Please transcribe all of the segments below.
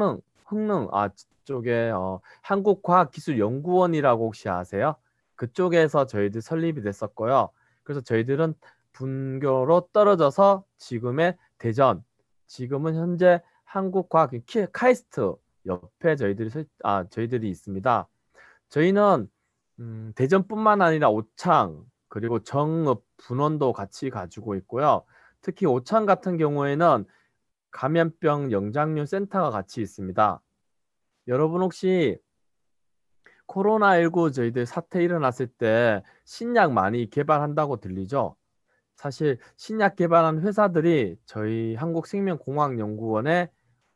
흥릉 흥릉 아 쪽에 어, 한국과학기술연구원이라고 혹시 아세요? 그쪽에서 저희들 설립이 됐었고요. 그래서 저희들은 분교로 떨어져서 지금의 대전, 지금은 현재 한국과학 카이스트 옆에 저희들이 설, 아 저희들이 있습니다. 저희는 음, 대전뿐만 아니라 오창 그리고 정읍 분원도 같이 가지고 있고요. 특히 오창 같은 경우에는 감염병 영장류 센터가 같이 있습니다. 여러분 혹시 코로나19 저희들 사태 일어났을 때 신약 많이 개발한다고 들리죠? 사실 신약 개발한 회사들이 저희 한국생명공학연구원에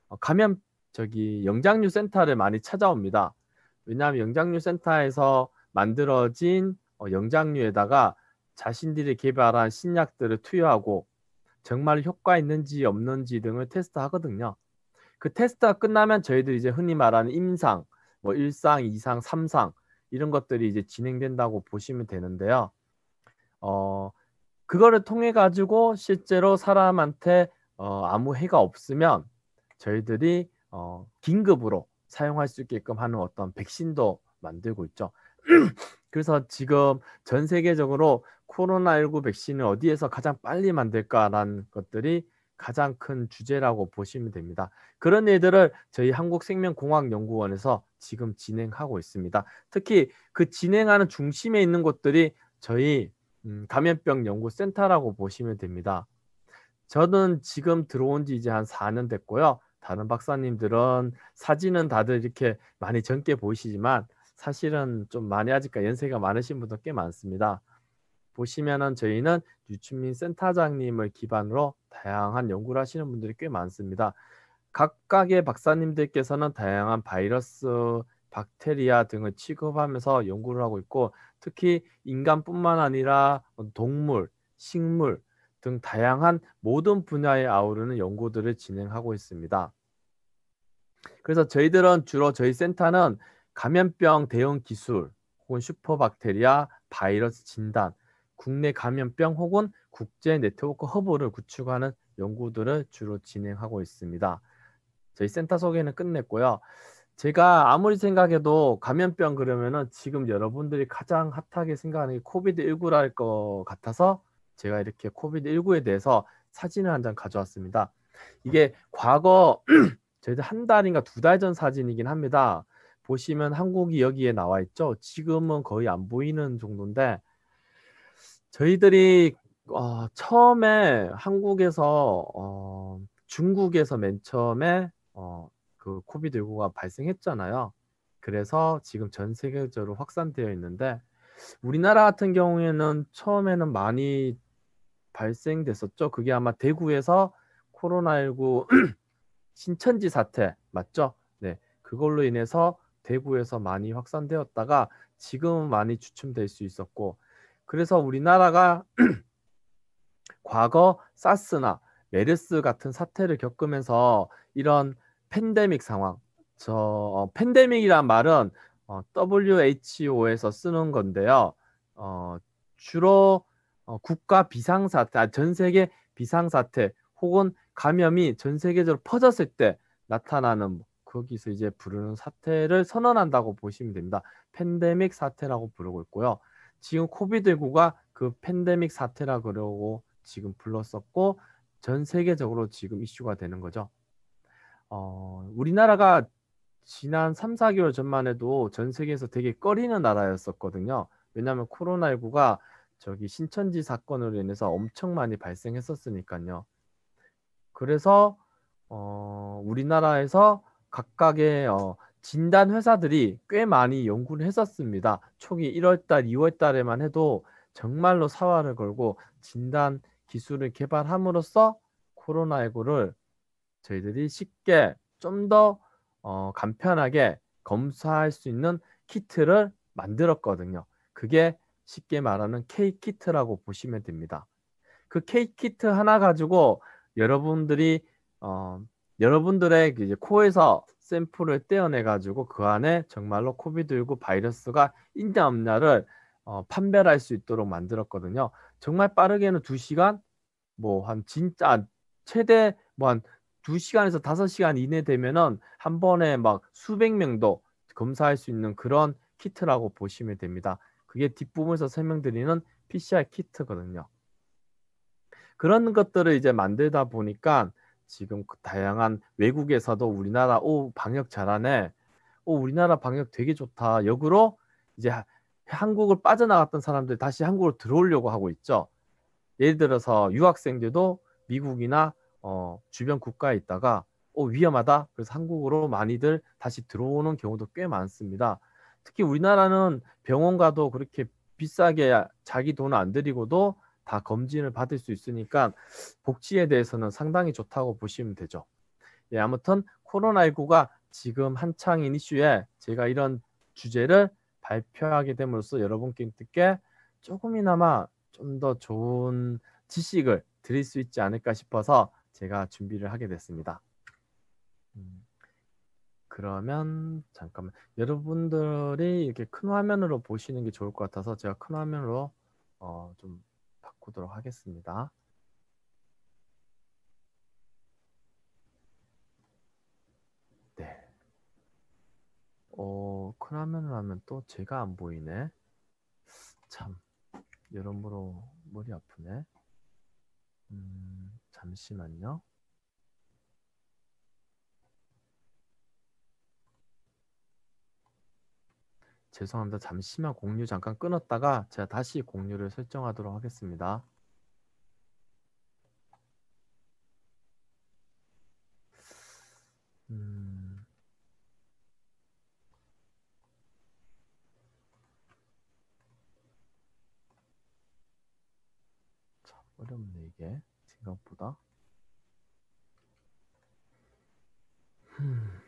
어, 감염 저기 영장류 센터를 많이 찾아옵니다. 왜냐하면 영장류 센터에서 만들어진 어, 영장류에다가 자신들이 개발한 신약들을 투여하고 정말 효과 있는지 없는지 등을 테스트하거든요. 그 테스트가 끝나면 저희들 이제 흔히 말하는 임상, 뭐 1상, 2상, 3상 이런 것들이 이제 진행된다고 보시면 되는데요. 어, 그거를 통해 가지고 실제로 사람한테 어, 아무 해가 없으면 저희들이 어, 긴급으로 사용할 수 있게끔 하는 어떤 백신도 만들고 있죠. 그래서 지금 전 세계적으로 코로나19 백신을 어디에서 가장 빨리 만들까라는 것들이 가장 큰 주제라고 보시면 됩니다. 그런 일들을 저희 한국생명공학연구원에서 지금 진행하고 있습니다. 특히 그 진행하는 중심에 있는 곳들이 저희 음, 감염병 연구센터라고 보시면 됩니다. 저는 지금 들어온 지 이제 한 4년 됐고요. 다른 박사님들은 사진은 다들 이렇게 많이 젊게 보이시지만 사실은 좀 많이 아직까 지 연세가 많으신 분도 꽤 많습니다. 보시면은 저희는 유춘민 센터장님을 기반으로 다양한 연구를 하시는 분들이 꽤 많습니다. 각각의 박사님들께서는 다양한 바이러스, 박테리아 등을 취급하면서 연구를 하고 있고 특히 인간뿐만 아니라 동물, 식물 등 다양한 모든 분야에 아우르는 연구들을 진행하고 있습니다. 그래서 저희들은 주로 저희 센터는 감염병 대응 기술 혹은 슈퍼박테리아 바이러스 진단, 국내 감염병 혹은 국제 네트워크 허브를 구축하는 연구들을 주로 진행하고 있습니다. 저희 센터 소개는 끝냈고요. 제가 아무리 생각해도 감염병 그러면은 지금 여러분들이 가장 핫하게 생각하는 게 코비드19랄 것 같아서 제가 이렇게 코비드19에 대해서 사진을 한 장 가져왔습니다. 이게 과거 저희들 한 달인가 두 달 전 사진이긴 합니다. 보시면 한국이 여기에 나와 있죠. 지금은 거의 안 보이는 정도인데 저희들이 어, 처음에 한국에서 어, 중국에서 맨 처음에 어, 그 코비드 19가 발생했잖아요. 그래서 지금 전 세계적으로 확산되어 있는데 우리나라 같은 경우에는 처음에는 많이 발생됐었죠. 그게 아마 대구에서 코로나19 신천지 사태 맞죠? 네, 그걸로 인해서 대구에서 많이 확산되었다가 지금은 많이 주춤될 수 있었고 그래서 우리나라가 과거 사스나 메르스 같은 사태를 겪으면서 이런 팬데믹 상황 저 어, 팬데믹이란 말은 어, WHO에서 쓰는 건데요. 어, 주로 어, 국가 비상사태, 아, 전 세계 비상사태 혹은 감염이 전 세계적으로 퍼졌을 때 나타나는 거기서 이제 부르는 사태를 선언한다고 보시면 됩니다. 팬데믹 사태라고 부르고 있고요. 지금 코비드구가그 팬데믹 사태라 그러고 지금 불렀었고 전 세계적으로 지금 이슈가 되는 거죠. 어, 우리나라가 지난 3, 4개월 전만 해도 전 세계에서 되게 꺼리는 나라였었거든요. 왜냐하면 코로나19가 저기 신천지 사건으로 인해서 엄청 많이 발생했었으니까요. 그래서 어, 우리나라에서 각각의 어, 진단 회사들이 꽤 많이 연구를 했었습니다. 초기 1월달, 2월달에만 해도 정말로 사활을 걸고 진단 기술을 개발함으로써 코로나19를 저희들이 쉽게 좀 더 어, 간편하게 검사할 수 있는 키트를 만들었거든요. 그게 쉽게 말하는 K 키트라고 보시면 됩니다. 그 K 키트 하나 가지고 여러분들이 어, 여러분들의 그 이제 코에서 샘플을 떼어내 가지고 그 안에 정말로 코비드19 바이러스가 있냐 없냐를 어, 판별할 수 있도록 만들었거든요. 정말 빠르게는 두시간 뭐 한 진짜 최대 뭐한 두시간에서 다섯 시간 이내 되면은 한 번에 막 수백 명도 검사할 수 있는 그런 키트라고 보시면 됩니다. 그게 뒷부분에서 설명드리는 PCR 키트거든요. 그런 것들을 이제 만들다 보니까 지금 그 다양한 외국에서도 우리나라 오 방역 잘하네, 오 우리나라 방역 되게 좋다 역으로 이제 한국을 빠져나갔던 사람들이 다시 한국으로 들어오려고 하고 있죠. 예를 들어서 유학생들도 미국이나 어, 주변 국가에 있다가 오 위험하다. 그래서 한국으로 많이들 다시 들어오는 경우도 꽤 많습니다. 특히 우리나라는 병원 가도 그렇게 비싸게 아, 자기 돈안 들이고도 다 검진을 받을 수 있으니까 복지에 대해서는 상당히 좋다고 보시면 되죠. 예, 아무튼 코로나19가 지금 한창인 이슈에 제가 이런 주제를 발표하게 됨으로써 여러분께 조금이나마 좀 더 좋은 지식을 드릴 수 있지 않을까 싶어서 제가 준비를 하게 됐습니다. 음, 그러면 잠깐만 여러분들이 이렇게 큰 화면으로 보시는 게 좋을 것 같아서 제가 큰 화면으로 어, 좀 바꾸도록 하겠습니다. 네. 어, 큰 화면으로 하면 또 제가 안 보이네. 참, 여러모로 머리 아프네. 음, 잠시만요. 죄송합니다. 잠시만 공유 잠깐 끊었다가 제가 다시 공유를 설정하도록 하겠습니다. 음. 어렵네 이게 생각보다. 음...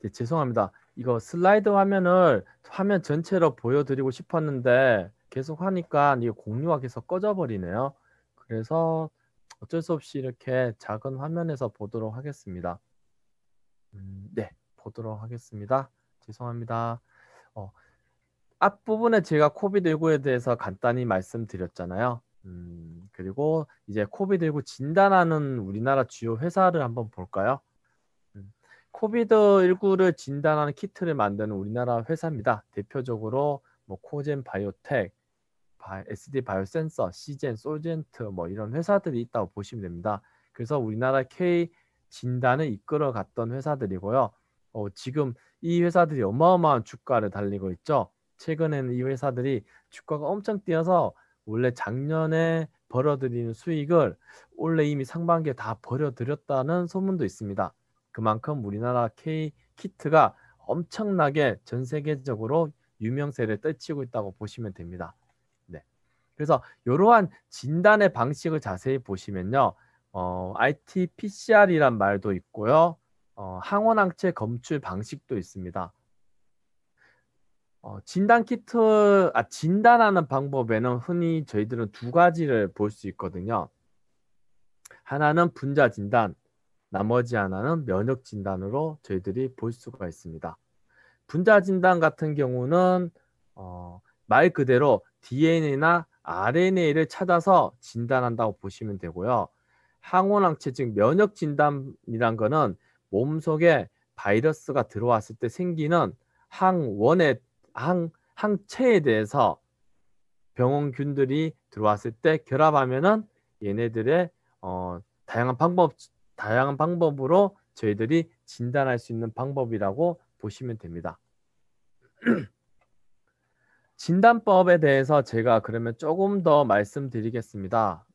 네, 죄송합니다. 이거 슬라이드 화면을 화면 전체로 보여드리고 싶었는데 계속 하니까 이게 공유가 계서 꺼져버리네요. 그래서 어쩔 수 없이 이렇게 작은 화면에서 보도록 하겠습니다. 음, 네, 보도록 하겠습니다. 죄송합니다. 어, 앞부분에 제가 코비드19에 대해서 간단히 말씀드렸잖아요. 음, 그리고 이제 코비드19 진단하는 우리나라 주요 회사를 한번 볼까요? 코비드19를 진단하는 키트를 만드는 우리나라 회사입니다. 대표적으로 뭐 코젠 바이오텍, SD 바이오센서, 시젠, 솔젠트 뭐 이런 회사들이 있다고 보시면 됩니다. 그래서 우리나라 K 진단을 이끌어 갔던 회사들이고요. 어, 지금 이 회사들이 어마어마한 주가를 달리고 있죠. 최근에는 이 회사들이 주가가 엄청 뛰어서 원래 작년에 벌어들이는 수익을 원래 이미 상반기에 다 벌어들였다는 소문도 있습니다. 그만큼 우리나라 K 키트가 엄청나게 전 세계적으로 유명세를 떨치고 있다고 보시면 됩니다. 네. 그래서 이러한 진단의 방식을 자세히 보시면요. 어, IT PCR이란 말도 있고요. 어, 항원항체 검출 방식도 있습니다. 어, 진단 키트, 아, 진단하는 방법에는 흔히 저희들은 두 가지를 볼 수 있거든요. 하나는 분자 진단, 나머지 하나는 면역 진단으로 저희들이 볼 수가 있습니다. 분자 진단 같은 경우는 어, 말 그대로 DNA나 RNA를 찾아서 진단한다고 보시면 되고요. 항원항체 즉 면역 진단이란 거는 몸 속에 바이러스가 들어왔을 때 생기는 항원의 항 항체에 대해서 병원균들이 들어왔을 때 결합하면은 얘네들의 어, 다양한 방법 다양한 방법으로 저희들이 진단할 수 있는 방법이라고 보시면 됩니다. 진단법에 대해서 제가 그러면 조금 더 말씀드리겠습니다.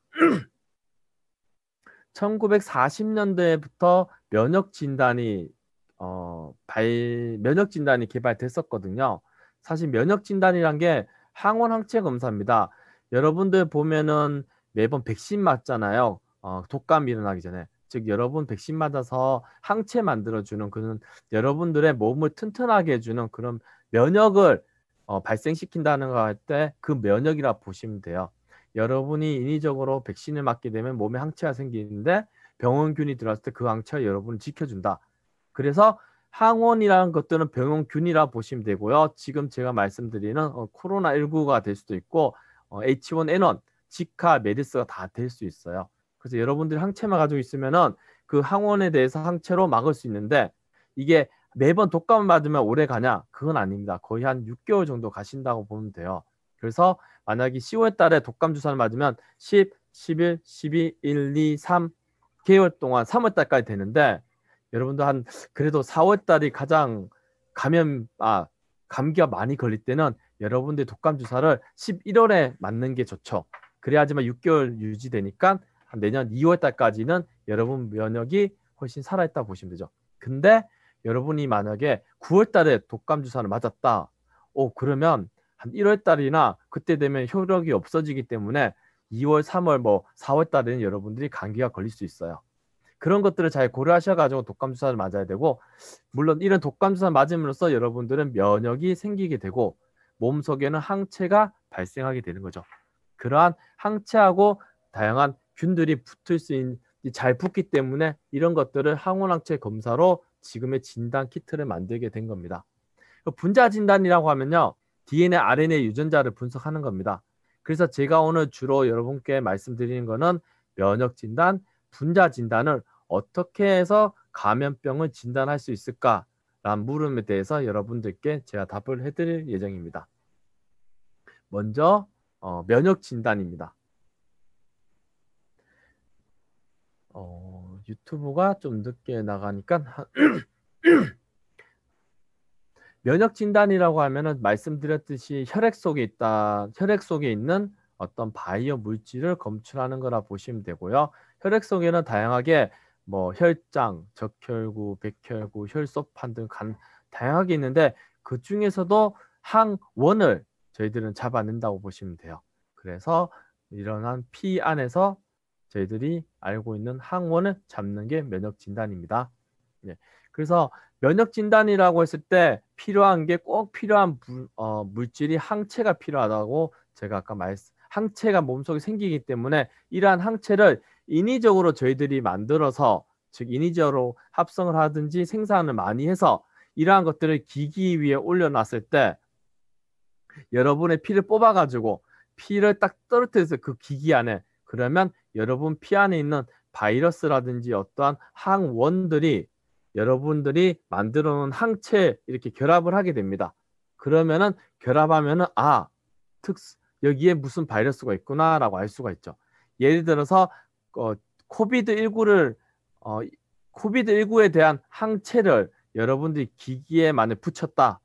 1940년대부터 면역 진단이 어, 발, 면역 진단이 개발됐었거든요. 사실 면역 진단이란 게 항원 항체 검사입니다. 여러분들 보면은 매번 백신 맞잖아요. 어, 독감 일어나기 전에 즉 여러분 백신 맞아서 항체 만들어주는 그런 여러분들의 몸을 튼튼하게 해주는 그런 면역을 어, 발생시킨다는 거 할 때 그 면역이라 보시면 돼요. 여러분이 인위적으로 백신을 맞게 되면 몸에 항체가 생기는데 병원균이 들어왔을 때 그 항체가 여러분을 지켜준다. 그래서 항원이라는 것들은 병원균이라 보시면 되고요. 지금 제가 말씀드리는 어, 코로나19가 될 수도 있고 어, H1N1, 지카, 메르스가 다 될 수 있어요. 그래서 여러분들이 항체만 가지고 있으면은 그 항원에 대해서 항체로 막을 수 있는데 이게 매번 독감 맞으면 오래 가냐? 그건 아닙니다. 거의 한 6개월 정도 가신다고 보면 돼요. 그래서 만약에 10월 달에 독감 주사를 맞으면 10, 11, 12, 1, 2, 3 개월 동안 3월 달까지 되는데 여러분도 한 그래도 4월 달이 가장 감염 아 감기가 많이 걸릴 때는 여러분들 독감 주사를 11월에 맞는 게 좋죠. 그래야지만 6개월 유지되니까 한 내년 2월 달까지는 여러분 면역이 훨씬 살아있다 보시면 되죠. 근데 여러분이 만약에 9월 달에 독감 주사를 맞았다. 오, 어, 그러면 한 1월 달이나 그때 되면 효력이 없어지기 때문에 2월, 3월, 뭐 4월 달에는 여러분들이 감기가 걸릴 수 있어요. 그런 것들을 잘 고려하셔가지고 독감 주사를 맞아야 되고 물론 이런 독감 주사 맞음으로써 여러분들은 면역이 생기게 되고 몸 속에는 항체가 발생하게 되는 거죠. 그러한 항체하고 다양한 균들이 붙을 수 있는 잘 붙기 때문에 이런 것들을 항원항체 검사로 지금의 진단 키트를 만들게 된 겁니다. 그 분자 진단이라고 하면요. DNA, RNA 유전자를 분석하는 겁니다. 그래서 제가 오늘 주로 여러분께 말씀드리는 거는 면역 진단, 분자 진단을 어떻게 해서 감염병을 진단할 수 있을까라는 물음에 대해서 여러분들께 제가 답을 해드릴 예정입니다. 먼저 어, 면역 진단입니다. 어, 유튜브가 좀 늦게 나가니까 면역 진단이라고 하면은 말씀드렸듯이 혈액 속에 있다 혈액 속에 있는 어떤 바이오 물질을 검출하는 거라 보시면 되고요. 혈액 속에는 다양하게 뭐 혈장, 적혈구, 백혈구, 혈소판 등 간, 다양하게 있는데 그 중에서도 항원을 저희들은 잡아낸다고 보시면 돼요. 그래서 이러한 피 안에서 저희들이 알고 있는 항원을 잡는 게 면역 진단입니다. 예. 그래서 면역 진단이라고 했을 때 필요한 게 꼭 필요한 물, 어, 물질이 항체가 필요하다고 제가 아까 말씀 항체가 몸속에 생기기 때문에 이러한 항체를 인위적으로 저희들이 만들어서 즉 인위적으로 합성을 하든지 생산을 많이 해서 이러한 것들을 기기 위에 올려놨을 때 여러분의 피를 뽑아가지고 피를 딱 떨어뜨려서 그 기기 안에 그러면 여러분 피 안에 있는 바이러스라든지 어떠한 항원들이 여러분들이 만들어 놓은 항체 이렇게 결합을 하게 됩니다. 그러면은 결합하면은 아, 특수 여기에 무슨 바이러스가 있구나라고 알 수가 있죠. 예를 들어서 어, 코비드 19를 어, 코비드 19에 대한 항체를 여러분들이 기기에 만약 붙였다.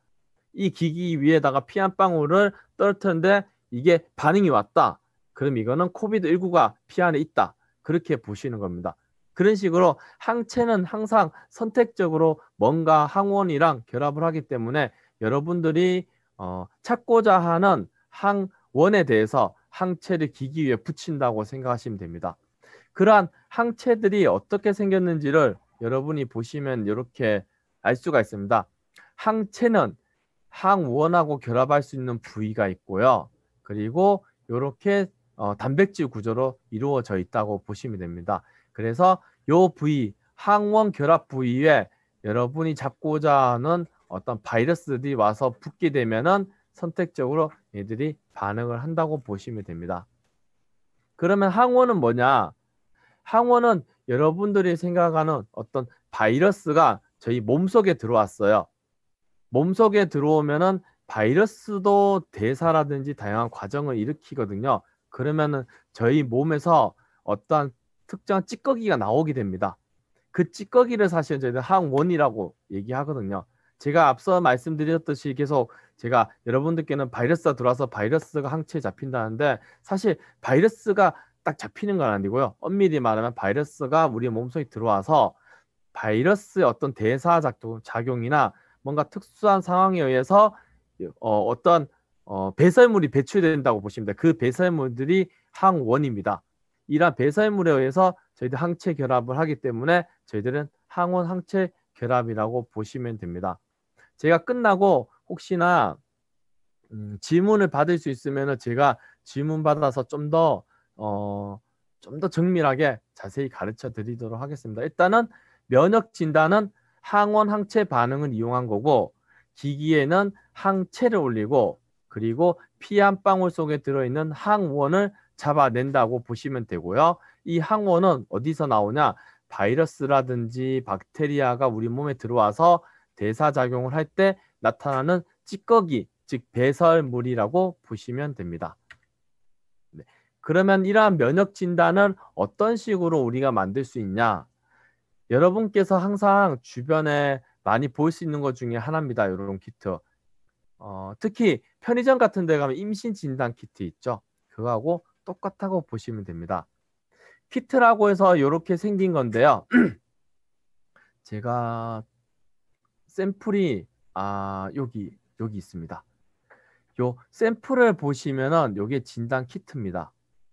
이 기기 위에다가 피한 방울을 떨어뜨는데 이게 반응이 왔다. 그럼 이거는 코비드 19가 피 안에 있다. 그렇게 보시는 겁니다. 그런 식으로 항체는 항상 선택적으로 뭔가 항원이랑 결합을 하기 때문에 여러분들이 어, 찾고자 하는 항원에 대해서 항체를 기기 위에 붙인다고 생각하시면 됩니다. 그러한 항체들이 어떻게 생겼는지를 여러분이 보시면 이렇게 알 수가 있습니다. 항체는 항원하고 결합할 수 있는 부위가 있고요. 그리고 이렇게 어, 단백질 구조로 이루어져 있다고 보시면 됩니다. 그래서 요 부위, 항원 결합 부위에 여러분이 잡고자 하는 어떤 바이러스들이 와서 붙게 되면은 선택적으로 얘들이 반응을 한다고 보시면 됩니다. 그러면 항원은 뭐냐? 항원은 여러분들이 생각하는 어떤 바이러스가 저희 몸속에 들어왔어요. 몸속에 들어오면은 바이러스도 대사라든지 다양한 과정을 일으키거든요. 그러면은 저희 몸에서 어떠한 특정한 찌꺼기가 나오게 됩니다. 그 찌꺼기를 사실 은 저희는 항원이라고 얘기하거든요. 제가 앞서 말씀드렸듯이 계속 제가 여러분들께는 바이러스가 들어와서 바이러스가 항체에 잡힌다는데 사실 바이러스가 딱 잡히는 건 아니고요. 엄밀히 말하면 바이러스가 우리 몸속에 들어와서 바이러스의 어떤 대사 작동, 작용이나 뭔가 특수한 상황에 의해서 어, 어떤 어, 배설물이 배출된다고 보시면 돼그 배설물들이 항원입니다. 이러한 배설물에 의해서 저희들 항체 결합을 하기 때문에 저희들은 항원 항체 결합이라고 보시면 됩니다. 제가 끝나고 혹시나 음, 질문을 받을 수 있으면 제가 질문 받아서 좀 더 어, 좀 더 정밀하게 자세히 가르쳐 드리도록 하겠습니다. 일단은 면역 진단은 항원 항체 반응을 이용한 거고 기기에는 항체를 올리고 그리고 피 한 방울 속에 들어있는 항원을 잡아낸다고 보시면 되고요. 이 항원은 어디서 나오냐? 바이러스라든지 박테리아가 우리 몸에 들어와서 대사작용을 할 때 나타나는 찌꺼기, 즉 배설물이라고 보시면 됩니다. 네. 그러면 이러한 면역 진단은 어떤 식으로 우리가 만들 수 있냐? 여러분께서 항상 주변에 많이 볼 수 있는 것 중에 하나입니다. 이런 키트. 어, 특히 편의점 같은 데 가면 임신 진단 키트 있죠. 그거하고 똑같다고 보시면 됩니다. 키트라고 해서 이렇게 생긴 건데요. 제가 샘플이 아 여기 여기 있습니다. 요 샘플을 보시면은 요게 진단 키트입니다.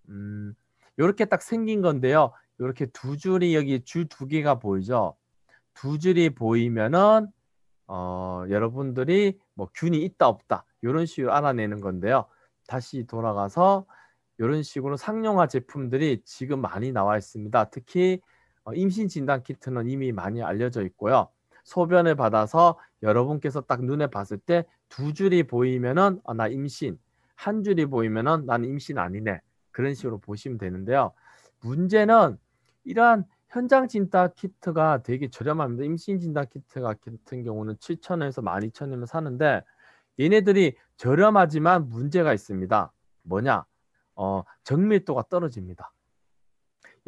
음, 요렇게 딱 생긴 건데요. 요렇게 두 줄이 여기 줄 두 개가 보이죠? 두 줄이 보이면은 어, 여러분들이 뭐 균이 있다 없다 이런 식으로 알아내는 건데요. 다시 돌아가서 이런 식으로 상용화 제품들이 지금 많이 나와 있습니다. 특히 어, 임신 진단 키트는 이미 많이 알려져 있고요. 소변을 받아서 여러분께서 딱 눈에 봤을 때 두 줄이 보이면은 아, 나 임신, 한 줄이 보이면은 난 임신 아니네 그런 식으로 보시면 되는데요. 문제는 이러한 현장 진단 키트가 되게 저렴합니다. 임신 진단 키트 같은 경우는 7,000원에서 12,000원이면 사는데 얘네들이 저렴하지만 문제가 있습니다. 뭐냐? 어, 정밀도가 떨어집니다.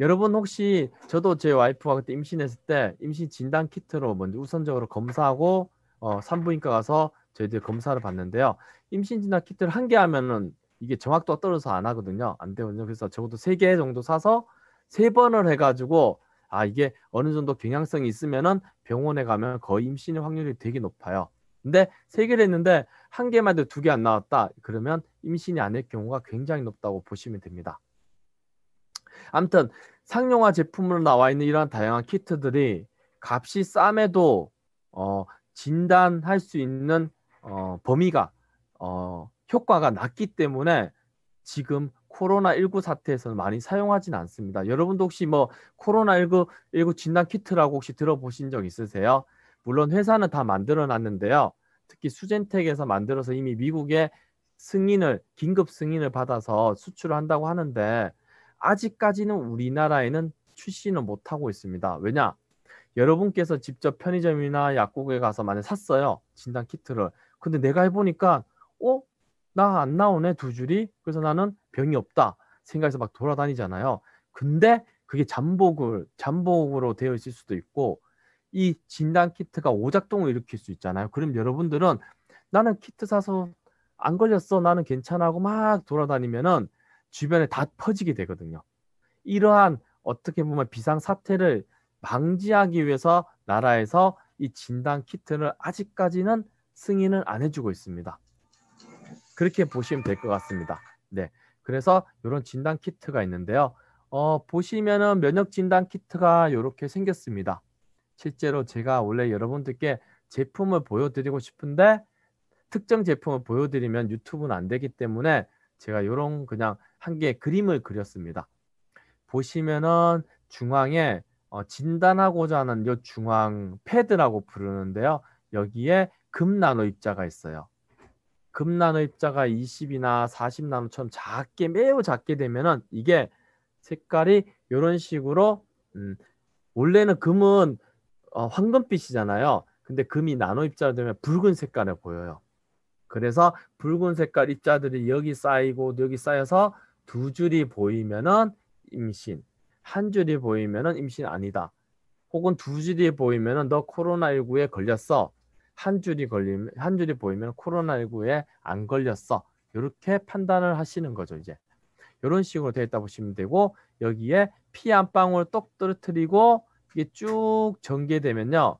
여러분 혹시 저도 제 와이프가 그때 임신했을 때 임신 진단 키트로 먼저 우선적으로 검사하고 어, 산부인과 가서 저희들 검사를 받는데요. 임신 진단 키트를 한 개 하면은 이게 정확도가 떨어져서 안 하거든요. 안 되거든요. 그래서 적어도 세 개 정도 사서 세 번을 해가지고 아 이게 어느 정도 경향성이 있으면은 병원에 가면 거의 임신의 확률이 되게 높아요. 근데 세 개를 했는데 한 개만 돼도 두 개 안 나왔다. 그러면 임신이 아닐 경우가 굉장히 높다고 보시면 됩니다. 아무튼 상용화 제품으로 나와 있는 이러한 다양한 키트들이 값이 싸매도 어, 진단할 수 있는 어, 범위가 어, 효과가 낮기 때문에 지금 코로나19 사태에서는 많이 사용하진 않습니다. 여러분도 혹시 뭐 코로나19 19 진단 키트라고 혹시 들어보신 적 있으세요? 물론 회사는 다 만들어 놨는데요. 특히 수젠텍에서 만들어서 이미 미국에 승인을 긴급 승인을 받아서 수출을 한다고 하는데 아직까지는 우리나라에는 출시는 못 하고 있습니다. 왜냐? 여러분께서 직접 편의점이나 약국에 가서 만약 샀어요. 진단 키트를. 근데 내가 해 보니까 어? 나안 나오네 두 줄이 그래서 나는 병이 없다 생각해서 막 돌아다니잖아요. 근데 그게 잠복을 잠복으로 되어 있을 수도 있고 이 진단 키트가 오작동을 일으킬 수 있잖아요. 그럼 여러분들은 나는 키트 사서 안 걸렸어 나는 괜찮아고 막 돌아다니면은 주변에 다 퍼지게 되거든요. 이러한 어떻게 보면 비상 사태를 방지하기 위해서 나라에서 이 진단 키트를 아직까지는 승인을 안 해주고 있습니다. 그렇게 보시면 될 것 같습니다. 네. 그래서 이런 진단 키트가 있는데요. 어, 보시면은 면역 진단 키트가 이렇게 생겼습니다. 실제로 제가 원래 여러분들께 제품을 보여드리고 싶은데 특정 제품을 보여드리면 유튜브는 안 되기 때문에 제가 이런 그냥 한 개 그림을 그렸습니다. 보시면은 중앙에 어, 진단하고자 하는 이 중앙 패드라고 부르는데요. 여기에 금 나노 입자가 있어요. 금나의입자가 20이나 40나노처럼 작게 매우 작게 되면은 이게 색깔이 이런 식으로 음, 원래는 금은 어, 황금빛이잖아요. 근데 금이 나노입자로 되면 붉은 색깔이 보여요. 그래서 붉은 색깔 입자들이 여기 쌓이고 여기 쌓여서 두 줄이 보이면은 임신, 한 줄이 보이면은 임신 아니다. 혹은 두 줄이 보이면은 너 코로나19에 걸렸어. 한 줄이 걸리면 한 줄이 보이면 코로나19에 안 걸렸어. 이렇게 판단을 하시는 거죠, 이제. 이런 식으로 되어 있다 보시면 되고 여기에 피안 방울 똑 떨어뜨리고 이게 쭉 전개되면요.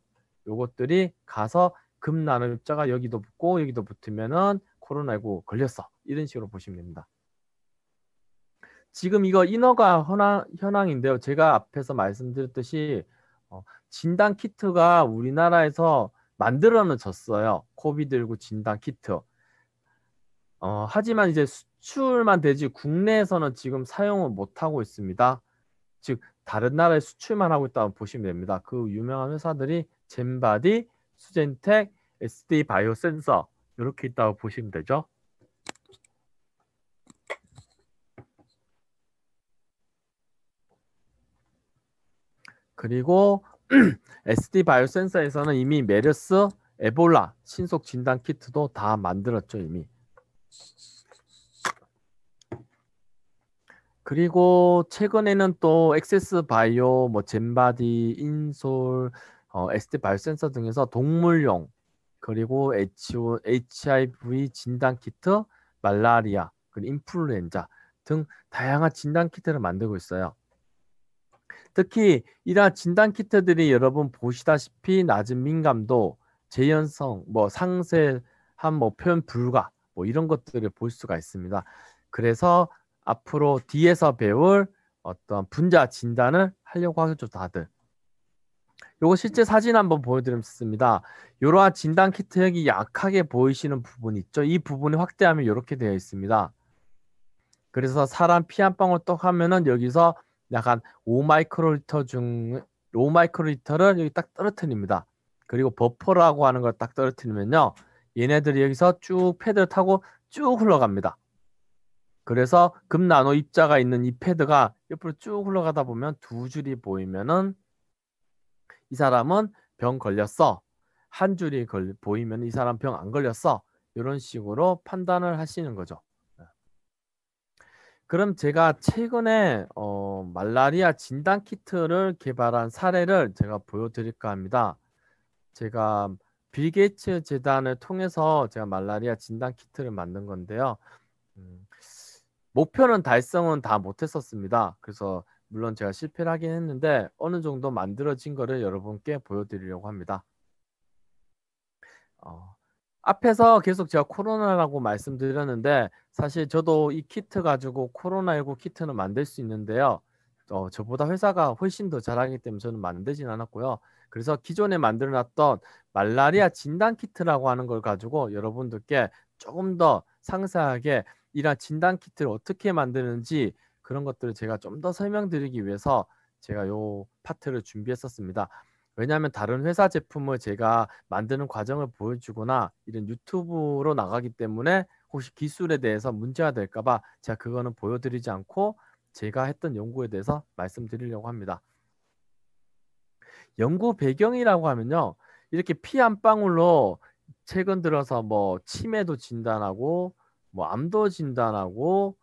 요것들이 가서 금나눔자가 여기도 붙고 여기도 붙으면은 코로나19 걸렸어. 이런 식으로 보시면 됩니다. 지금 이거 인허가 현황, 인데요 제가 앞에서 말씀드렸듯이 어, 진단 키트가 우리나라에서 만들어졌어요. 코비드19 진단 키트. 어, 하지만 이제 수출만 되지 국내에서는 지금 사용을 못하고 있습니다. 즉 다른 나라에 수출만 하고 있다고 보시면 됩니다. 그 유명한 회사들이 젠바디, 수젠텍, SD 바이오 센서 이렇게 있다고 보시면 되죠. 그리고 SD 바이오센서에서는 이미 메르스, 에볼라 신속 진단 키트도 다 만들었죠 이미. 그리고 최근에는 또 엑세스 바이오, 뭐 젠바디, 인솔, 어, SD 바이오센서 등에서 동물용 그리고 HIV 진단 키트, 말라리아, 그리고 인플루엔자 등 다양한 진단 키트를 만들고 있어요. 특히 이러한 진단 키트들이 여러분 보시다시피 낮은 민감도, 재현성, 뭐 상세한 뭐 표현 불가 뭐 이런 것들을 볼 수가 있습니다. 그래서 앞으로 뒤에서 배울 어떤 분자 진단을 하려고 하죠 다들. 요거 실제 사진 한번 보여드렸습니다. 이러한 진단 키트액이 약하게 보이시는 부분 있죠. 이부분이 확대하면 이렇게 되어 있습니다. 그래서 사람 피 한 방울 떡 하면은 여기서 약간 5마이크로리터 중 5마이크로리터를 여기 딱 떨어뜨립니다. 그리고 버퍼라고 하는 걸 딱 떨어뜨리면요. 얘네들이 여기서 쭉 패드를 타고 쭉 흘러갑니다. 그래서 금나노 입자가 있는 이 패드가 옆으로 쭉 흘러가다 보면 두 줄이 보이면은 이 사람은 병 걸렸어. 한 줄이 걸, 보이면 이 사람 병 안 걸렸어. 이런 식으로 판단을 하시는 거죠. 그럼 제가 최근에 어, 말라리아 진단 키트를 개발한 사례를 제가 보여드릴까 합니다. 제가 빌 게이츠 재단을 통해서 제가 말라리아 진단 키트를 만든 건데요. 음, 목표는 달성은 다 못했었습니다. 그래서 물론 제가 실패를 하긴 했는데 어느 정도 만들어진 거를 여러분께 보여드리려고 합니다. 어, 앞에서 계속 제가 코로나라고 말씀드렸는데 사실 저도 이 키트 가지고 코로나19 키트는 만들 수 있는데요. 어, 저보다 회사가 훨씬 더 잘하기 때문에 저는 만들진 않았고요. 그래서 기존에 만들어놨던 말라리아 진단 키트라고 하는 걸 가지고 여러분들께 조금 더 상세하게 이런 진단 키트를 어떻게 만드는지 그런 것들을 제가 좀 더 설명드리기 위해서 제가 요 파트를 준비했었습니다. 왜냐하면 다른 회사 제품을 제가 만드는 과정을 보여주거나 이런 유튜브로 나가기 때문에 혹시 기술에 대해서 문제가 될까봐 제가 그거는 보여드리지 않고 제가 했던 연구에 대해서 말씀드리려고 합니다. 연구 배경이라고 하면요. 이렇게 피 한 방울로 최근 들어서 뭐 치매도 진단하고 뭐 암도 진단하고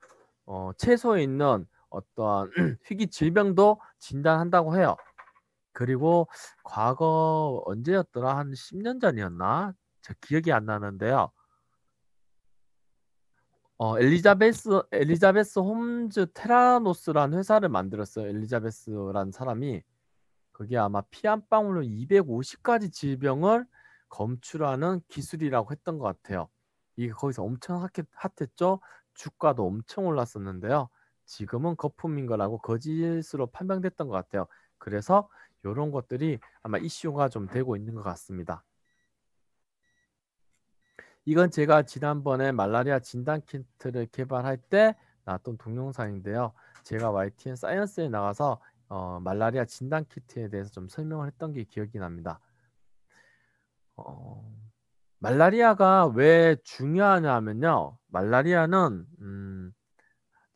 어, 채소에 있는 어떠한 희귀 질병도 진단한다고 해요. 그리고 과거 언제였더라? 한 10년 전이었나? 제 기억이 안 나는데요. 어, 엘리자베스 엘리자베스 홈즈 테라노스라는 회사를 만들었어요. 엘리자베스라는 사람이 그게 아마 피 한 방울로 250가지 질병을 검출하는 기술이라고 했던 것 같아요. 이게 거기서 엄청 핫했죠. 주가도 엄청 올랐었는데요. 지금은 거품인 거라고 거짓으로 판명됐던 것 같아요. 그래서 이런 것들이 아마 이슈가 좀 되고 있는 것 같습니다. 이건 제가 지난번에 말라리아 진단 키트를 개발할 때 나왔던 동영상인데요. 제가 YTN 사이언스에 나가서 어, 말라리아 진단 키트에 대해서 좀 설명을 했던 게 기억이 납니다. 어, 말라리아가 왜 중요하냐면요. 말라리아는 음,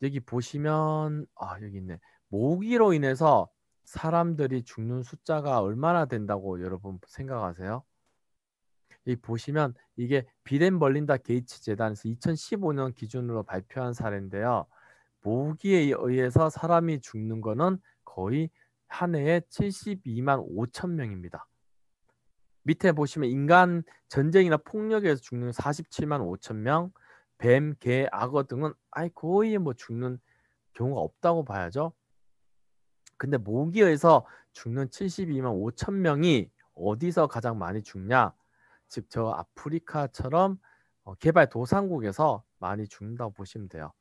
여기 보시면 아 여기 있네. 모기로 인해서 사람들이 죽는 숫자가 얼마나 된다고 여러분 생각하세요? 이 보시면 이게 비덴 벌린다 게이츠 재단에서 2015년 기준으로 발표한 사례인데요. 모기에 의해서 사람이 죽는 거는 거의 한 해에 72만 5천 명입니다. 밑에 보시면 인간 전쟁이나 폭력에서 죽는 47만 5천 명, 뱀, 개, 악어 등은 아이 거의 뭐 죽는 경우가 없다고 봐야죠. 근데 모기에서 죽는 72만 5천 명이 어디서 가장 많이 죽냐? 즉 저 아프리카처럼 어, 개발 도상국에서 많이 죽는다고 보시면 돼요.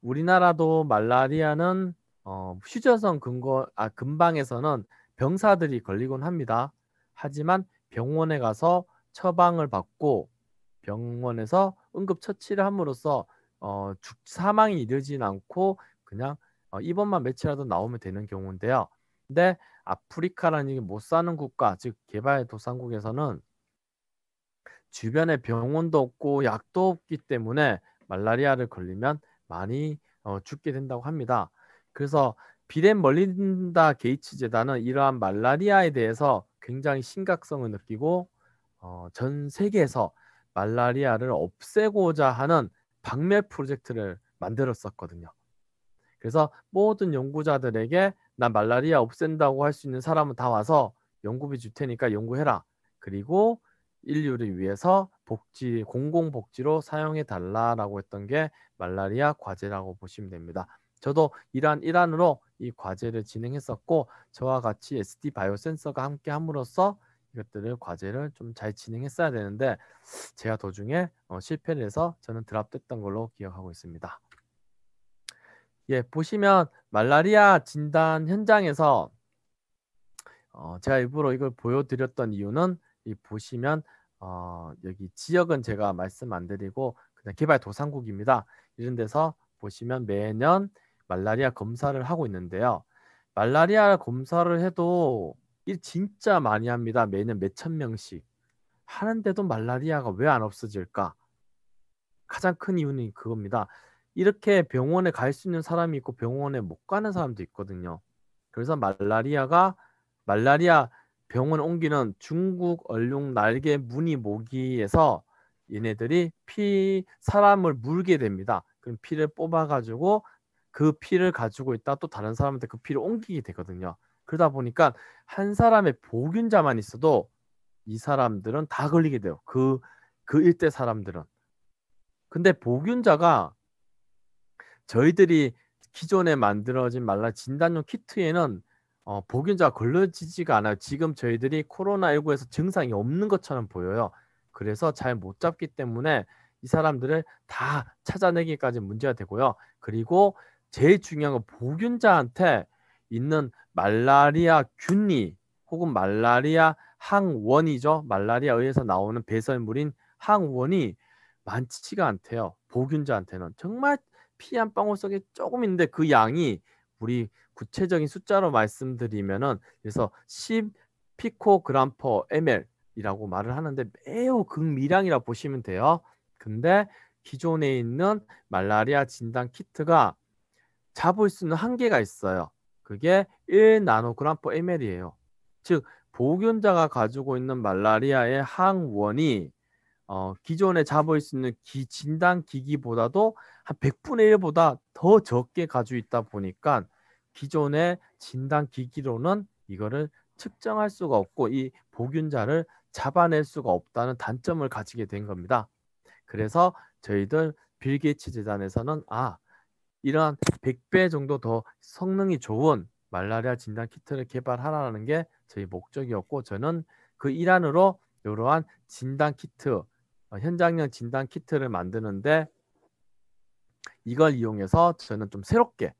우리나라도 말라리아는 어, 휴전성 근거 아 근방에서는 병사들이 걸리곤 합니다. 하지만 병원에 가서 처방을 받고 병원에서 응급 처치를 함으로써 어, 죽, 사망이 이르진 않고 그냥 어, 이번만 매치라도 나오면 되는 경우인데요. 근데 아프리카라는 이게 못 사는 국가, 즉 개발도상국에서는 주변에 병원도 없고 약도 없기 때문에 말라리아를 걸리면 많이 어, 죽게 된다고 합니다. 그래서 비덴 멀린다 게이츠 재단은 이러한 말라리아에 대해서 굉장히 심각성을 느끼고 어, 전 세계에서 말라리아를 없애고자 하는 박멸 프로젝트를 만들었었거든요. 그래서 모든 연구자들에게 나 말라리아 없앤다고 할 수 있는 사람은 다 와서 연구비 줄 테니까 연구해라. 그리고 인류를 위해서 복지 공공 복지로 사용해 달라라고 했던 게 말라리아 과제라고 보시면 됩니다. 저도 이러한 일환으로 이 과제를 진행했었고 저와 같이 SD 바이오 센서가 함께 함으로써 이것들을 과제를 좀 잘 진행했어야 되는데 제가 도중에 어, 실패를 해서 저는 드랍됐던 걸로 기억하고 있습니다. 예, 보시면 말라리아 진단 현장에서 어, 제가 일부러 이걸 보여드렸던 이유는 이 보시면 어, 여기 지역은 제가 말씀 안 드리고 그냥 개발 도상국입니다. 이런 데서 보시면 매년 말라리아 검사를 하고 있는데요. 말라리아 검사를 해도 일 진짜 많이 합니다. 매년 몇천 명씩 하는데도 말라리아가 왜 안 없어질까? 가장 큰 이유는 그겁니다. 이렇게 병원에 갈 수 있는 사람이 있고 병원에 못 가는 사람도 있거든요. 그래서 말라리아가 말라리아 병원 옮기는 중국 얼룩 날개 무늬 모기에서 얘네들이 피 사람을 물게 됩니다. 그럼 피를 뽑아 가지고 그 피를 가지고 있다 또 다른 사람한테 그 피를 옮기게 되거든요. 그러다 보니까 한 사람의 보균자만 있어도 이 사람들은 다 걸리게 돼요. 그, 그 일대 사람들은. 근데 보균자가 저희들이 기존에 만들어진 말라 진단용 키트에는 어, 보균자가 걸러지지가 않아요. 지금 저희들이 코로나19에서 증상이 없는 것처럼 보여요. 그래서 잘 못 잡기 때문에 이 사람들을 다 찾아내기까지 문제가 되고요. 그리고 제일 중요한 건 보균자한테 있는 말라리아 균이 혹은 말라리아 항원이죠. 말라리아 의해서 나오는 배설물인 항원이 많지가 않대요. 보균자한테는 정말 피한 방울석이 조금 있는데 그 양이 우리 구체적인 숫자로 말씀드리면은 그래서 10 피코그램 퍼 ml이라고 말을 하는데 매우 극미량이라 고 보시면 돼요. 근데 기존에 있는 말라리아 진단 키트가 잡을 수 있는 한계가 있어요. 그게 1 나노그램 퍼 ml이에요. 즉 보균자가 가지고 있는 말라리아의 항원이 어, 기존에 잡을 수 있는 기, 진단 기기보다도 한 100분의 1보다 더 적게 가지고 있다 보니까 기존의 진단 기기로는 이거를 측정할 수가 없고 이 보균자를 잡아낼 수가 없다는 단점을 가지게 된 겁니다. 그래서 저희들 빌게이츠 재단에서는 아 이러한 100배 정도 더 성능이 좋은 말라리아 진단 키트를 개발하라는 게 저희 목적이었고 저는 그 일환으로 이러한 진단 키트 어, 현장형 진단 키트를 만드는데 이걸 이용해서 저는 좀 새롭게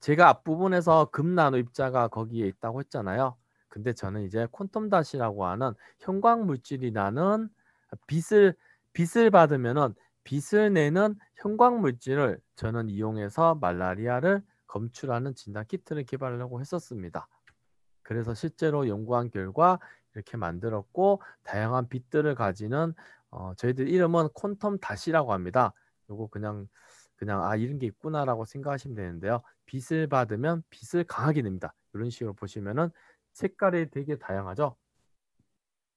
제가 앞부분에서 금나노 입자가 거기에 있다고 했잖아요. 근데 저는 이제 콘텀닷이라고 하는 형광 물질이 나는 빛을 빛을 받으면은 빛을 내는 형광 물질을 저는 이용해서 말라리아를 검출하는 진단 키트를 개발하려고 했었습니다. 그래서 실제로 연구한 결과 이렇게 만들었고 다양한 빛들을 가지는 어, 저희들 이름은 콘텀 다시라고 합니다. 요거 그냥 그냥 아 이런 게 있구나라고 생각하시면 되는데요. 빛을 받으면 빛을 강하게 냅니다. 이런 식으로 보시면은 색깔이 되게 다양하죠.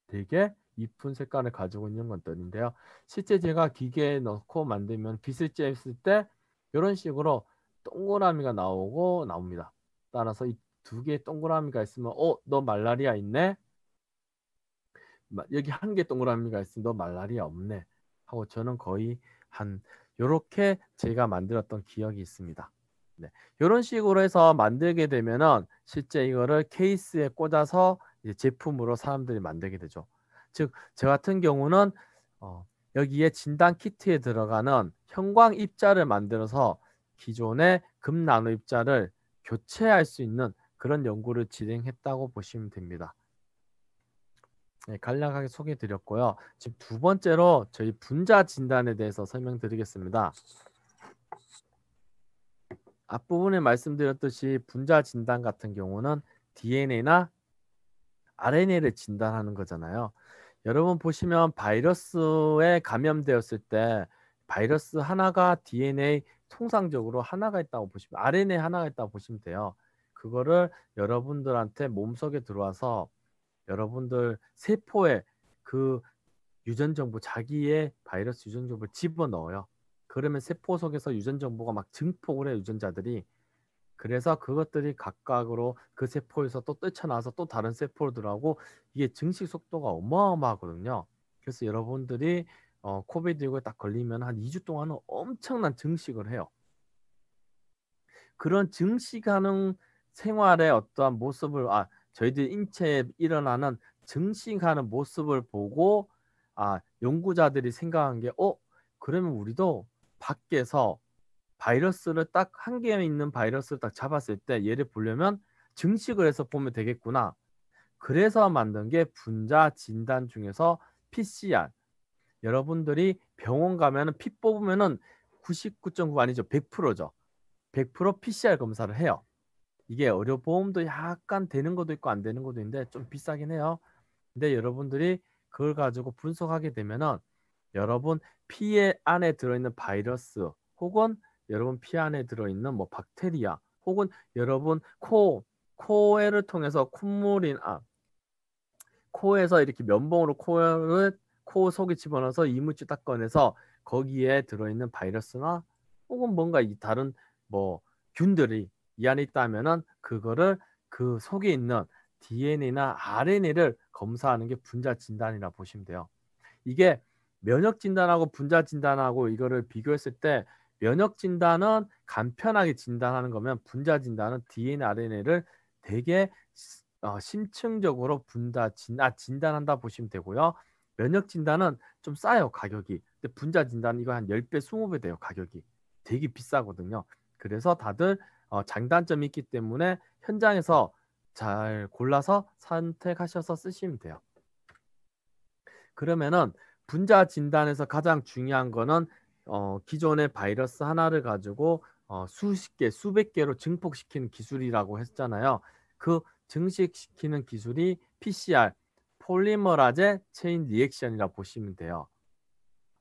되게 이쁜 색깔을 가지고 있는 것들인데요. 실제 제가 기계에 넣고 만들면 빛을 쬐었을 때 이런 식으로 동그라미가 나오고 나옵니다. 따라서 이 두 개의 동그라미가 있으면 어너 말라리아 있네 여기 한 개 동그라미가 있으면 너 말라리아 없네 하고 저는 거의 한 요렇게 제가 만들었던 기억이 있습니다. 네. 이런 식으로 해서 만들게 되면은 실제 이거를 케이스에 꽂아서 제품으로 사람들이 만들게 되죠. 즉, 저 같은 경우는 어, 여기에 진단 키트에 들어가는 형광 입자를 만들어서 기존의 금 나노 입자를 교체할 수 있는 그런 연구를 진행했다고 보시면 됩니다. 네, 간략하게 소개드렸고요. 해 지금 두 번째로 저희 분자 진단에 대해서 설명드리겠습니다. 앞부분에 말씀드렸듯이 분자 진단 같은 경우는 DNA나 RNA를 진단하는 거잖아요. 여러분 보시면 바이러스에 감염되었을 때 바이러스 하나가 DNA 통상적으로 하나가 있다고 보시면 RNA 하나가 있다고 보시면 돼요. 그거를 여러분들한테 몸속에 들어와서 여러분들 세포에 그 유전 정보 자기의 바이러스 유전 정보를 집어넣어요. 그러면 세포 속에서 유전 정보가 막 증폭을 해 유전자들이 그래서 그것들이 각각으로 그 세포에서 또 뛰쳐나와서 또 다른 세포로 들어가고 이게 증식 속도가 어마어마하거든요. 그래서 여러분들이 어, 코비드1에딱 걸리면 한 2주 동안은 엄청난 증식을 해요. 그런 증식하는 생활의 어떠한 모습을 아 저희들 인체에 일어나는 증식하는 모습을 보고 아 연구자들이 생각한 게 어 그러면 우리도 밖에서 바이러스를 딱 한개에 있는 바이러스를 딱 잡았을 때예를 보려면 증식을 해서 보면 되겠구나. 그래서 만든 게 분자 진단 중에서 PCR. 여러분들이 병원 가면은 피 뽑으면은 99.9 아니죠. 100%죠. 100% PCR 검사를 해요. 이게 의료 보험도 약간 되는 것도 있고 안 되는 것도 있는데 좀 비싸긴 해요. 근데 여러분들이 그걸 가지고 분석하게 되면은 여러분 피에 안에 들어있는 바이러스 혹은 여러분 피 안에 들어있는 뭐 박테리아 혹은 여러분 코 코에를 통해서 콧물인 아 코에서 이렇게 면봉으로 코를 코 속에 집어넣어서 이물질 딱 꺼내서 거기에 들어있는 바이러스나 혹은 뭔가 이 다른 뭐 균들이 이 안에 있다면은 그거를 그 속에 있는 DNA나 RNA를 검사하는 게 분자 진단이라 보시면 돼요. 이게 면역 진단하고 분자 진단하고 이거를 비교했을 때 면역 진단은 간편하게 진단하는 거면 분자 진단은 DNA, RNA를 되게 어, 심층적으로 분자 진, 아, 진단한다 보시면 되고요. 면역 진단은 좀 싸요 가격이. 근데 분자 진단 이거 한 10배, 20배 돼요 가격이. 되게 비싸거든요. 그래서 다들 어, 장단점이 있기 때문에 현장에서 잘 골라서 선택하셔서 쓰시면 돼요. 그러면은 분자 진단에서 가장 중요한 거는 어, 기존의 바이러스 하나를 가지고 어, 수십 개, 수백 개로 증폭시키는 기술이라고 했잖아요. 그 증식시키는 기술이 PCR, 폴리머라제 체인 리액션이라 고 보시면 돼요.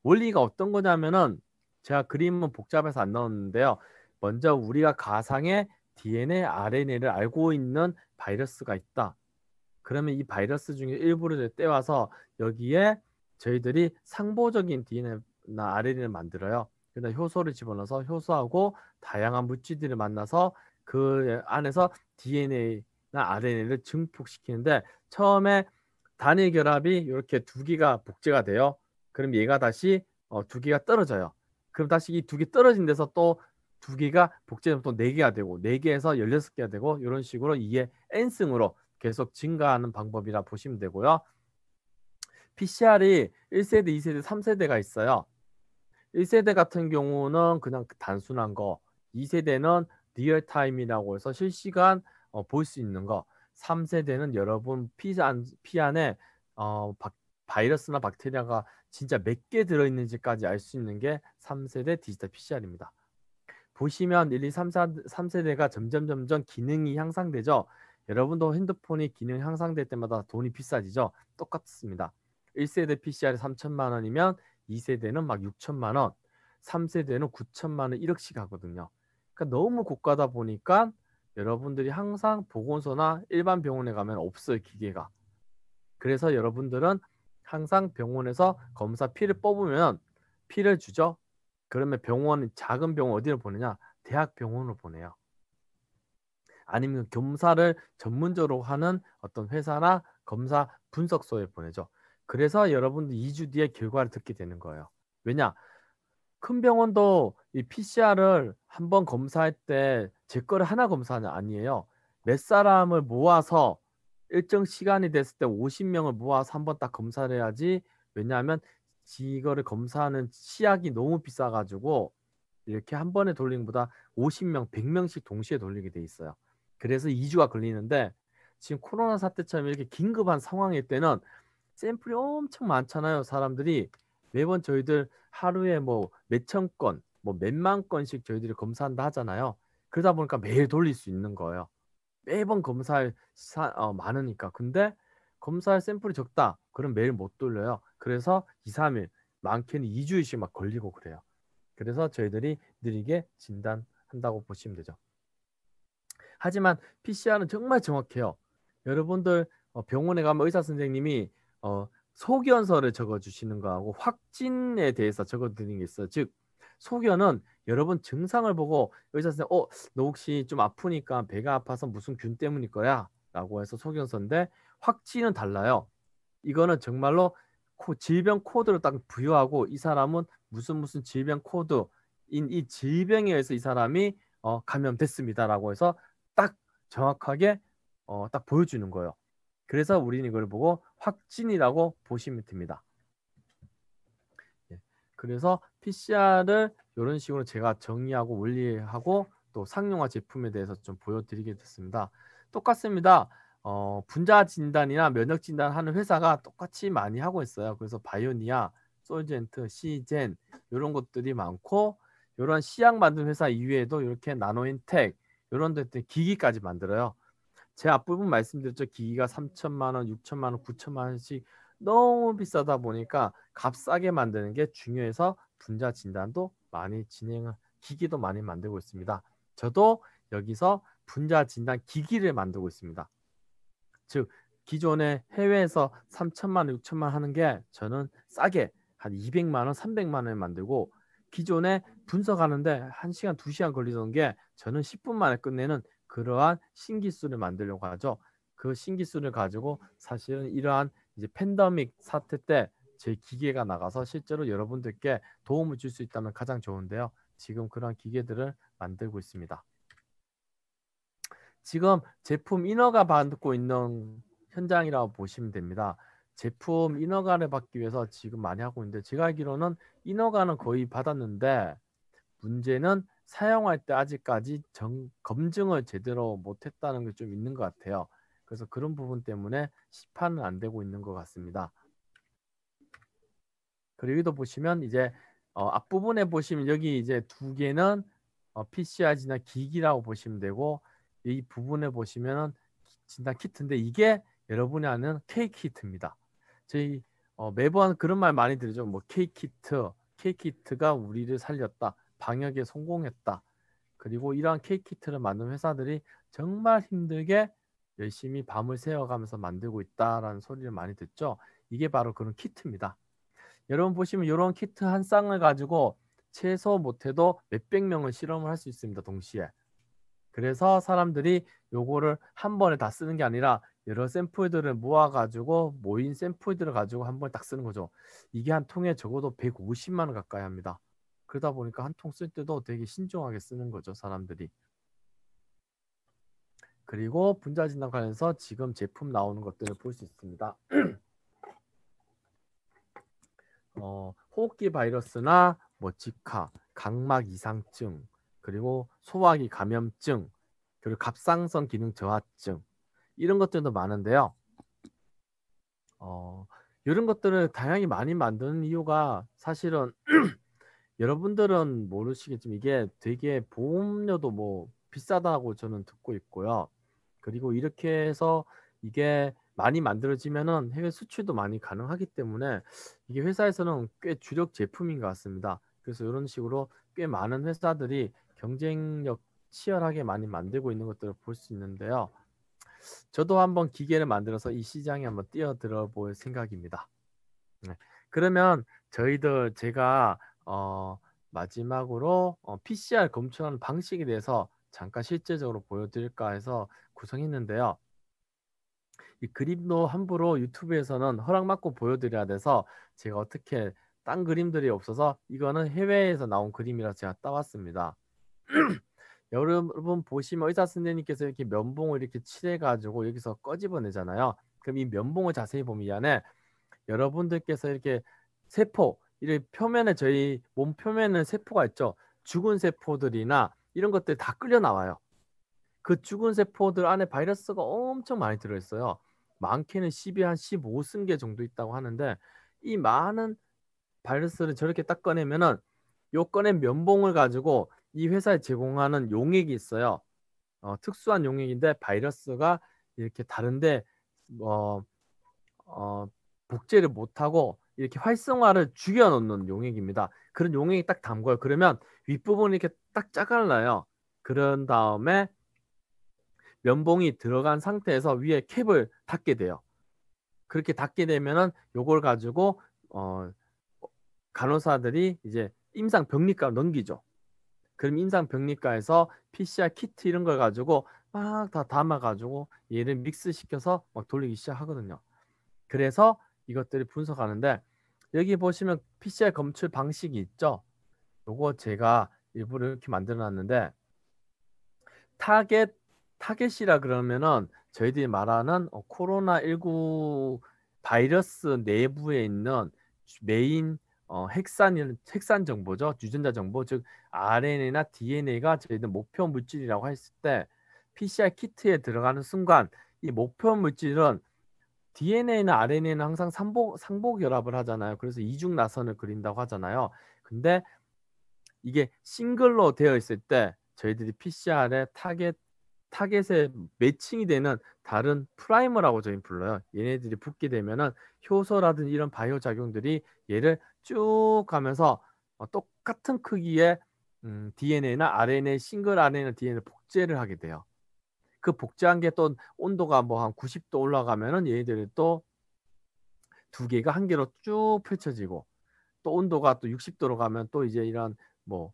원리가 어떤 거냐면은 제가 그림은 복잡해서 안 넣었는데요. 먼저 우리가 가상의 DNA, RNA를 알고 있는 바이러스가 있다. 그러면 이 바이러스 중에 일부를 떼와서 여기에 저희들이 상보적인 DNA나 RNA를 만들어요. 그다음 효소를 집어넣어서 효소하고 다양한 물질들을 만나서 그 안에서 DNA나 RNA를 증폭시키는데 처음에 단일 결합이 이렇게 두 개가 복제가 돼요. 그럼 얘가 다시 어, 두 개가 떨어져요. 그럼 다시 이 두 개 떨어진 데서 또두 개가 복제되면 네 개가 되고 네 개에서 열여섯 개가 되고 이런 식으로 이의 n승으로 계속 증가하는 방법이라 보시면 되고요. PCR이 1세대, 2세대, 3세대가 있어요. 1세대 같은 경우는 그냥 단순한 거, 2세대는 리얼타임이라고 해서 실시간 어, 볼 수 있는 거, 3세대는 여러분 피, 안, 피 안에 어, 바, 바이러스나 박테리아가 진짜 몇 개 들어있는지까지 알 수 있는 게 3세대 디지털 PCR입니다. 보시면 1, 2, 3, 4, 3세대가 점점 점점 기능이 향상되죠. 여러분도 핸드폰이 기능 향상될 때마다 돈이 비싸지죠. 똑같습니다. 1세대 PCR이 3천만 원이면 2세대는 막 6천만 원, 3세대는 9천만 원, 1억씩 하거든요. 그러니까 너무 고가다 보니까 여러분들이 항상 보건소나 일반 병원에 가면 없어요, 기계가. 그래서 여러분들은 항상 병원에서 검사 피를 뽑으면 피를 주죠. 그러면 병원 작은 병원 어디로 보내냐? 대학 병원으로 보내요. 아니면 검사를 전문적으로 하는 어떤 회사나 검사 분석소에 보내죠. 그래서 여러분들 2주 뒤에 결과를 듣게 되는 거예요. 왜냐? 큰 병원도 이 PCR을 한번 검사할 때 제 거를 하나 검사하냐 아니에요. 몇 사람을 모아서 일정 시간이 됐을 때 50명을 모아서 한번 딱 검사를 해야지 왜냐하면 이거를 검사하는 시약이 너무 비싸가지고 이렇게 한 번에 돌리는 보다 50명, 100명씩 동시에 돌리게 돼 있어요. 그래서 2주가 걸리는데 지금 코로나 사태처럼 이렇게 긴급한 상황일 때는 샘플이 엄청 많잖아요. 사람들이 매번 저희들 하루에 뭐 몇 천 건, 뭐 몇만 건씩 저희들이 검사한다 하잖아요. 그러다 보니까 매일 돌릴 수 있는 거예요. 매번 검사할 사, 어, 많으니까. 근데 검사할 샘플이 적다. 그럼 매일 못 돌려요. 그래서 2, 3일, 많게는 2주일씩 막 걸리고 그래요. 그래서 저희들이 느리게 진단한다고 보시면 되죠. 하지만 PCR은 정말 정확해요. 여러분들 어, 병원에 가면 의사 선생님이 어, 소견서를 적어주시는 거하고 확진에 대해서 적어드리는 게 있어요. 즉 소견은 여러분 증상을 보고 의사 선생님 어, 너 혹시 좀 아프니까 배가 아파서 무슨 균 때문일 거야 라고 해서 소견서인데 확진은 달라요. 이거는 정말로 코, 질병 코드를 딱 부여하고 이 사람은 무슨 무슨 질병 코드인 이 질병에 의해서 이 사람이 어, 감염됐습니다라고 해서 딱 정확하게 어, 딱 보여주는 거예요. 그래서 우리는 이걸 보고 확진이라고 보시면 됩니다. 예, 그래서 PCR을 이런 식으로 제가 정리하고 원리하고 또 상용화 제품에 대해서 좀 보여드리게 됐습니다. 똑같습니다. 어, 분자 진단이나 면역 진단하는 회사가 똑같이 많이 하고 있어요. 그래서 바이오니아, 솔젠트, 시젠 이런 것들이 많고 이런 시약 만든 회사 이외에도 이렇게 나노인텍 이런 데 기기까지 만들어요. 제 앞부분 말씀드렸죠. 기기가 3천만 원, 6천만 원, 9천만 원씩 너무 비싸다 보니까 값싸게 만드는 게 중요해서 분자 진단도 많이 진행을 기기도 많이 만들고 있습니다. 저도 여기서 분자 진단 기기를 만들고 있습니다. 즉 기존에 해외에서 3천만 원, 6천만 원 하는 게 저는 싸게 한 200만 원, 300만 원에 만들고 기존에 분석하는데 1시간, 2시간 걸리던 게 저는 10분 만에 끝내는 그러한 신기술을 만들려고 하죠. 그 신기술을 가지고 사실은 이러한 이제 팬더믹 사태 때 제 기계가 나가서 실제로 여러분들께 도움을 줄 수 있다면 가장 좋은데요. 지금 그런 기계들을 만들고 있습니다. 지금 제품 인허가 받고 있는 현장이라고 보시면 됩니다. 제품 인허가를 받기 위해서 지금 많이 하고 있는데 제가 알기로는 인허가는 거의 받았는데 문제는 사용할 때 아직까지 정, 검증을 제대로 못했다는 게 좀 있는 것 같아요. 그래서 그런 부분 때문에 시판은 안 되고 있는 것 같습니다. 그리고 보시면 이제 어, 앞부분에 보시면 여기 이제 두 개는 어, PCR지나 기기라고 보시면 되고 이 부분에 보시면 진단 키트인데 이게 여러분이 아는 K 키트입니다. 저희 어, 매번 그런 말 많이 들죠. 뭐 K 키트, K 키트가 우리를 살렸다, 방역에 성공했다. 그리고 이러한 K 키트를 만든 회사들이 정말 힘들게 열심히 밤을 새워가면서 만들고 있다라는 소리를 많이 듣죠. 이게 바로 그런 키트입니다. 여러분 보시면 이런 키트 한 쌍을 가지고 최소 못해도 몇 백 명을 실험을 할 수 있습니다. 동시에 그래서 사람들이 요거를 한 번에 다 쓰는 게 아니라 여러 샘플들을 모아가지고 모인 샘플들을 가지고 한 번에 딱 쓰는 거죠. 이게 한 통에 적어도 150만 원 가까이 합니다. 그러다 보니까 한 통 쓸 때도 되게 신중하게 쓰는 거죠. 사람들이. 그리고 분자 진단 관련해서 지금 제품 나오는 것들을 볼 수 있습니다. 어, 호흡기 바이러스나 뭐 지카, 각막 이상증, 그리고 소화기 감염증, 그리고 갑상선 기능 저하증 이런 것들도 많은데요. 어, 이런 것들을 다양히 많이 만드는 이유가 사실은 여러분들은 모르시겠지만 이게 되게 보험료도 뭐 비싸다고 저는 듣고 있고요. 그리고 이렇게 해서 이게 많이 만들어지면은 해외 수출도 많이 가능하기 때문에 이게 회사에서는 꽤 주력 제품인 것 같습니다. 그래서 이런 식으로 꽤 많은 회사들이 경쟁력 치열하게 많이 만들고 있는 것들을 볼 수 있는데요. 저도 한번 기계를 만들어서 이 시장에 한번 뛰어들어 볼 생각입니다. 네. 그러면 저희들 제가 어, 마지막으로 어, PCR 검출하는 방식에 대해서 잠깐 실제적으로 보여드릴까 해서 구성했는데요. 이 그림도 함부로 유튜브에서는 허락받고 보여드려야 돼서 제가 어떻게 딴 그림들이 없어서 이거는 해외에서 나온 그림이라 제가 따왔습니다. 여러분 보시면 의사 선생님께서 이렇게 면봉을 이렇게 칠해가지고 여기서 꺼집어내잖아요. 그럼 이 면봉을 자세히 보면 이 안에 여러분들께서 이렇게 세포, 이 표면에 저희 몸 표면에 세포가 있죠. 죽은 세포들이나 이런 것들 다 끌려 나와요. 그 죽은 세포들 안에 바이러스가 엄청 많이 들어있어요. 많게는 10이 한 15승 계 정도 있다고 하는데 이 많은 바이러스를 저렇게 딱 꺼내면은 요건낸 면봉을 가지고 이 회사에 제공하는 용액이 있어요. 어, 특수한 용액인데 바이러스가 이렇게 다른데 어, 어, 복제를 못하고 이렇게 활성화를 죽여놓는 용액입니다. 그런 용액이 딱 담궈요. 그러면 윗부분이 이렇게 딱 짜갈라요. 그런 다음에 면봉이 들어간 상태에서 위에 캡을 닫게 돼요. 그렇게 닫게 되면은 요걸 가지고 어 간호사들이 이제 임상 병리과로 넘기죠. 그럼 임상병리과에서 PCR 키트 이런 걸 가지고 막 다 담아가지고 얘를 믹스시켜서 막 돌리기 시작하거든요. 그래서 이것들을 분석하는데 여기 보시면 PCR 검출 방식이 있죠. 요거 제가 일부러 이렇게 만들어놨는데 타겟 타겟이라 그러면은 저희들이 말하는 어 코로나 19 바이러스 내부에 있는 메인 어, 핵산일 핵산 정보죠. 유전자 정보 즉 RNA나 DNA가 저희들 목표 물질이라고 했을 때 PCR 키트에 들어가는 순간 이 목표 물질은 DNA나 RNA는 항상 상복 상복 결합을 하잖아요. 그래서 이중 나선을 그린다고 하잖아요. 근데 이게 싱글로 되어 있을 때 저희들이 PCR의 타겟 타겟에 매칭이 되는 다른 프라이머라고 저희는 불러요. 얘네들이 붙게 되면은 효소라든 지 이런 바이오 작용들이 얘를 쭉 가면서 어, 똑같은 크기의 음, DNA나 RNA, 싱글 RNA나 DNA 복제를 하게 돼요. 그 복제한 게 또 온도가 뭐 한 90도 올라가면은 얘네들이 또 두 개가 한 개로 쭉 펼쳐지고 또 온도가 또 60도로 가면 또 이제 이런 뭐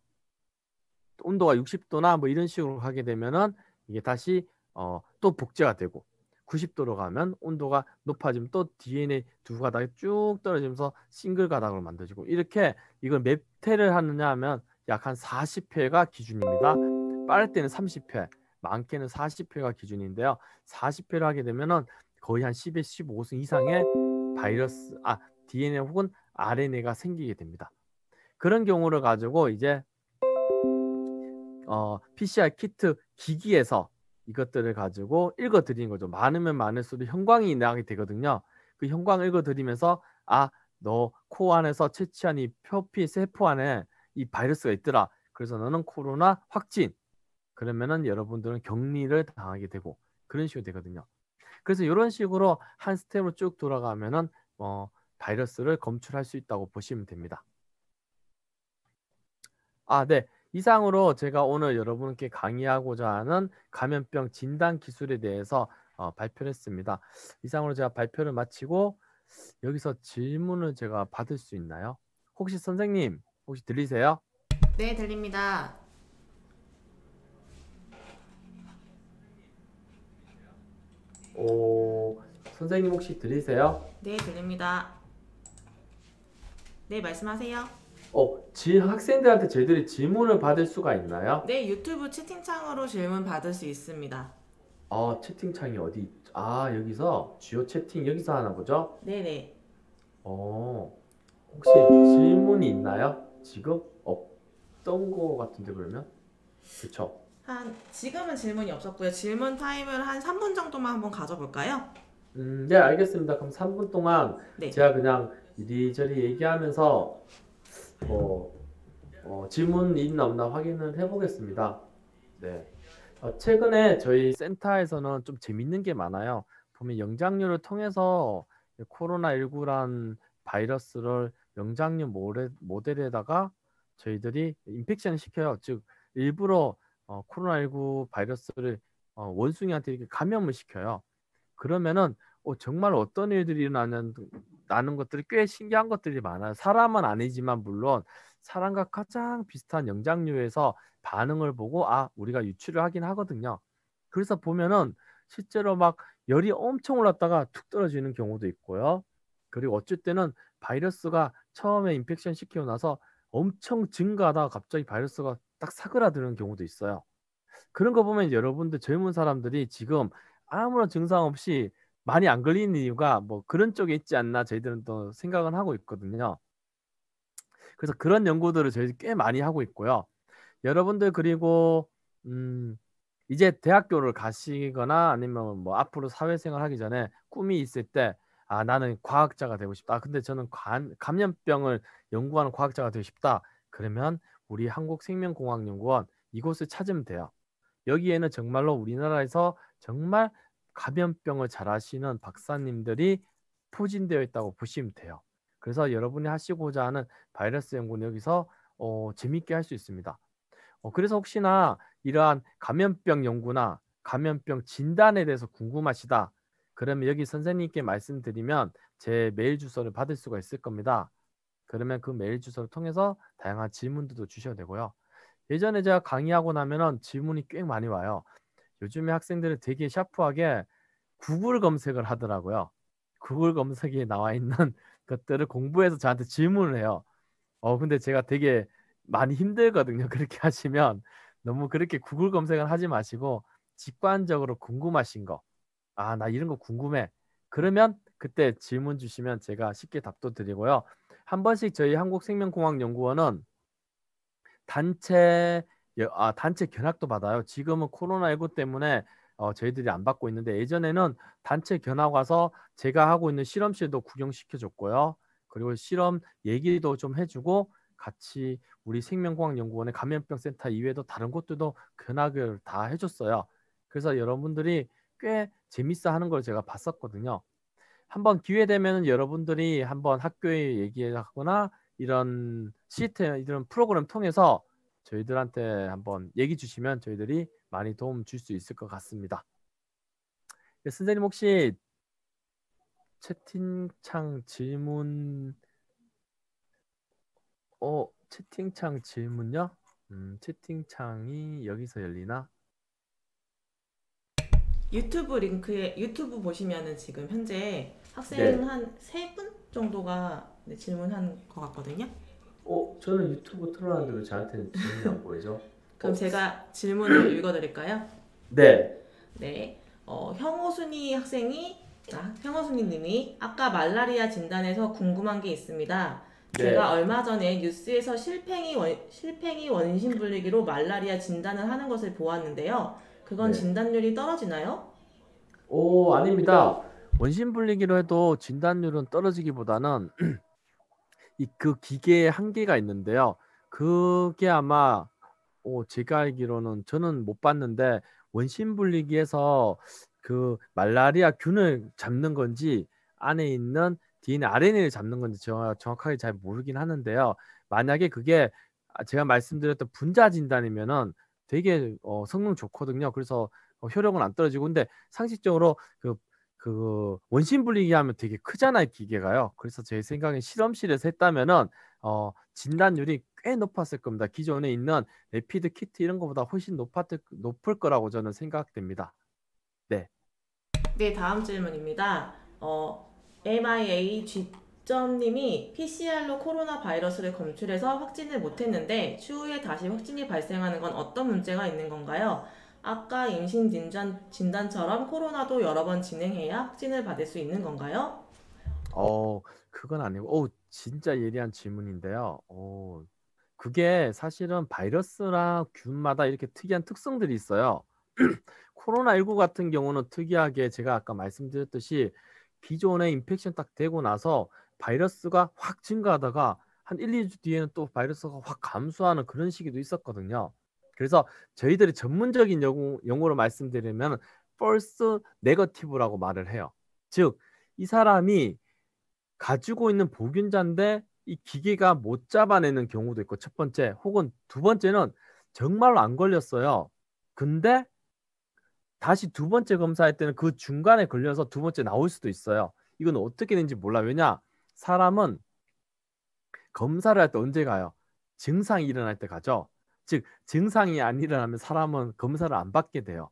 온도가 60도나 뭐 이런 식으로 하게 되면은 이게 다시 어, 또 복제가 되고 90도로 가면 온도가 높아지면 또 DNA 두 가닥이 쭉 떨어지면서 싱글 가닥으로 만들어지고 이렇게 이걸 몇 회를 하느냐 하면 약 한 40회가 기준입니다. 빠를 때는 30회, 많게는 40회가 기준인데요. 40회를 하게 되면은 거의 한 10에 15승 이상의 바이러스, 아 DNA 혹은 RNA가 생기게 됩니다. 그런 경우를 가지고 이제 어, PCR 키트 기기에서 이것들을 가지고 읽어드리는 거죠. 많으면 많을수록 형광이 나게 되거든요. 그 형광을 읽어드리면서 아 너 코 안에서 채취한 이 표피 세포 안에 이 바이러스가 있더라. 그래서 너는 코로나 확진. 그러면은 여러분들은 격리를 당하게 되고 그런 식으로 되거든요. 그래서 이런 식으로 한 스텝으로 쭉 돌아가면은 어, 바이러스를 검출할 수 있다고 보시면 됩니다. 아, 네. 이상으로 제가 오늘 여러분께 강의하고자 하는 감염병 진단 기술에 대해서 어, 발표를 했습니다. 이상으로 제가 발표를 마치고 여기서 질문을 제가 받을 수 있나요? 혹시 선생님 혹시 들리세요? 네 들립니다. 오 선생님 혹시 들리세요? 네 들립니다. 네 말씀하세요. 어, 지, 학생들한테 저희들이 질문을 받을 수가 있나요? 네, 유튜브 채팅창으로 질문 받을 수 있습니다. 아, 채팅창이 어디? 아, 여기서 주요 채팅 여기서 하나 보죠? 네네. 어, 혹시 질문이 있나요? 지금 없던 거 같은데 그러면? 그쵸? 한 지금은 질문이 없었고요. 질문 타임을 한 3분 정도만 한번 가져볼까요? 음, 네, 알겠습니다. 그럼 3분 동안 네. 제가 그냥 이리저리 얘기하면서 어, 어, 질문이 있나 없나 확인을 해보겠습니다. 네. 어, 최근에 저희 센터에서는 좀 재밌는 게 많아요. 보면 영장류를 통해서 코로나19란 바이러스를 영장류 모델에다가 저희들이 인펙션을 시켜요. 즉 일부러 어, 코로나19 바이러스를 어, 원숭이한테 이렇게 감염을 시켜요. 그러면은 어, 정말 어떤 일들이 일어나는 나는 것들이 꽤 신기한 것들이 많아요. 사람은 아니지만 물론 사람과 가장 비슷한 영장류에서 반응을 보고 아 우리가 유출을 하긴 하거든요. 그래서 보면은 실제로 막 열이 엄청 올랐다가 툭 떨어지는 경우도 있고요. 그리고 어쩔 때는 바이러스가 처음에 인펙션 시키고 나서 엄청 증가하다가 갑자기 바이러스가 딱 사그라드는 경우도 있어요. 그런 거 보면 여러분들 젊은 사람들이 지금 아무런 증상 없이 많이 안 걸리는 이유가 뭐 그런 쪽에 있지 않나 저희들은 또 생각은 하고 있거든요. 그래서 그런 연구들을 저희 들꽤 많이 하고 있고요. 여러분들 그리고 음 이제 대학교를 가시거나 아니면 뭐 앞으로 사회생활 하기 전에 꿈이 있을 때 아 나는 과학자가 되고 싶다. 아, 근데 저는 관, 감염병을 연구하는 과학자가 되고 싶다. 그러면 우리 한국생명공학연구원 이곳을 찾으면 돼요. 여기에는 정말로 우리나라에서 정말 감염병을 잘 아시는 박사님들이 포진되어 있다고 보시면 돼요. 그래서 여러분이 하시고자 하는 바이러스 연구는 여기서 어, 재미있게할 수 있습니다. 어, 그래서 혹시나 이러한 감염병 연구나 감염병 진단에 대해서 궁금하시다. 그러면 여기 선생님께 말씀드리면 제 메일 주소를 받을 수가 있을 겁니다. 그러면 그 메일 주소를 통해서 다양한 질문들도 주셔야 되고요. 예전에 제가 강의하고 나면은 질문이 꽤 많이 와요. 요즘에 학생들은 되게 샤프하게 구글 검색을 하더라고요. 구글 검색에 나와 있는 것들을 공부해서 저한테 질문을 해요. 어, 근데 제가 되게 많이 힘들거든요. 그렇게 하시면 너무 그렇게 구글 검색을 하지 마시고 직관적으로 궁금하신 거. 아, 나 이런 거 궁금해. 그러면 그때 질문 주시면 제가 쉽게 답도 드리고요. 한 번씩 저희 한국생명공학연구원은 단체 예, 아, 단체 견학도 받아요. 지금은 코로나19 때문에 어, 저희들이 안 받고 있는데 예전에는 단체 견학 와서 제가 하고 있는 실험실도 구경시켜줬고요. 그리고 실험 얘기도 좀 해주고 같이 우리 생명과학연구원의 감염병센터 이외에도 다른 곳들도 견학을 다 해줬어요. 그래서 여러분들이 꽤 재밌어 하는 걸 제가 봤었거든요. 한번 기회 되면 여러분들이 한번 학교에 얘기하거나 이런 시스템, 이런 프로그램 통해서 저희들한테 한번 얘기 주시면 저희들이 많이 도움 줄 수 있을 것 같습니다. 예, 선생님 혹시 채팅창 질문 어 채팅창 질문요? 음, 채팅창이 여기서 열리나? 유튜브 링크에 유튜브 보시면은 지금 현재 학생 네. 한세 분 정도가 질문한 것 같거든요. 어, 저는 유튜브 틀어놨는데 왜 저한테는 질문이 안 보이죠? 그럼 어. 제가 질문을 읽어드릴까요? 네. 네. 어, 형호순이 학생이 아, 형호순이님이 아까 말라리아 진단에서 궁금한 게 있습니다. 네. 제가 얼마 전에 뉴스에서 실팽이 원, 실팽이 원심 분리기로 말라리아 진단을 하는 것을 보았는데요. 그건 네. 진단률이 떨어지나요? 오, 아닙니다. 원심 분리기로 해도 진단률은 떨어지기보다는 이그 기계의 한계가 있는데요. 그게 아마 어, 제가 알기로는 저는 못 봤는데 원심 분리기에서 그 말라리아 균을 잡는 건지 안에 있는 DNA, RNA를 잡는 건지 정확하게 잘 모르긴 하는데요. 만약에 그게 아, 제가 말씀드렸던 분자 진단이면은 되게 어, 성능 좋거든요. 그래서 어, 효력은 안 떨어지고 근데 상식적으로 그그 원심 분리기 하면 되게 크잖아요 기계가요. 그래서 제 생각엔 실험실에서 했다면은 어 진단율이 꽤 높았을 겁니다. 기존에 있는 레피드 키트 이런 것보다 훨씬 높았 을 높을 거라고 저는 생각됩니다. 네. 네 다음 질문입니다. 어 MIA G 점님이 PCR로 코로나 바이러스를 검출해서 확진을 못했는데 추후에 다시 확진이 발생하는 건 어떤 문제가 있는 건가요? 아까 임신 진단, 진단처럼 코로나도 여러 번 진행해야 확진을 받을 수 있는 건가요? 어, 그건 아니고, 오, 진짜 예리한 질문인데요. 어, 그게 사실은 바이러스랑 균마다 이렇게 특이한 특성들이 있어요. 코로나19 같은 경우는 특이하게 제가 아까 말씀드렸듯이 기존에 인펙션 딱 되고 나서 바이러스가 확 증가하다가 한 1, 2주 뒤에는 또 바이러스가 확 감소하는 그런 시기도 있었거든요. 그래서 저희들이 전문적인 영어, 용어로 말씀드리면 false negative라고 말을 해요. 즉, 이 사람이 가지고 있는 보균자인데 이 기계가 못 잡아내는 경우도 있고 첫 번째 혹은 두 번째는 정말로 안 걸렸어요. 근데 다시 두 번째 검사할 때는 그 중간에 걸려서 두 번째 나올 수도 있어요. 이건 어떻게 되는지 몰라. 왜냐? 사람은 검사를 할 때 언제 가요? 증상이 일어날 때 가죠. 즉 증상이 안 일어나면 사람은 검사를 안 받게 돼요.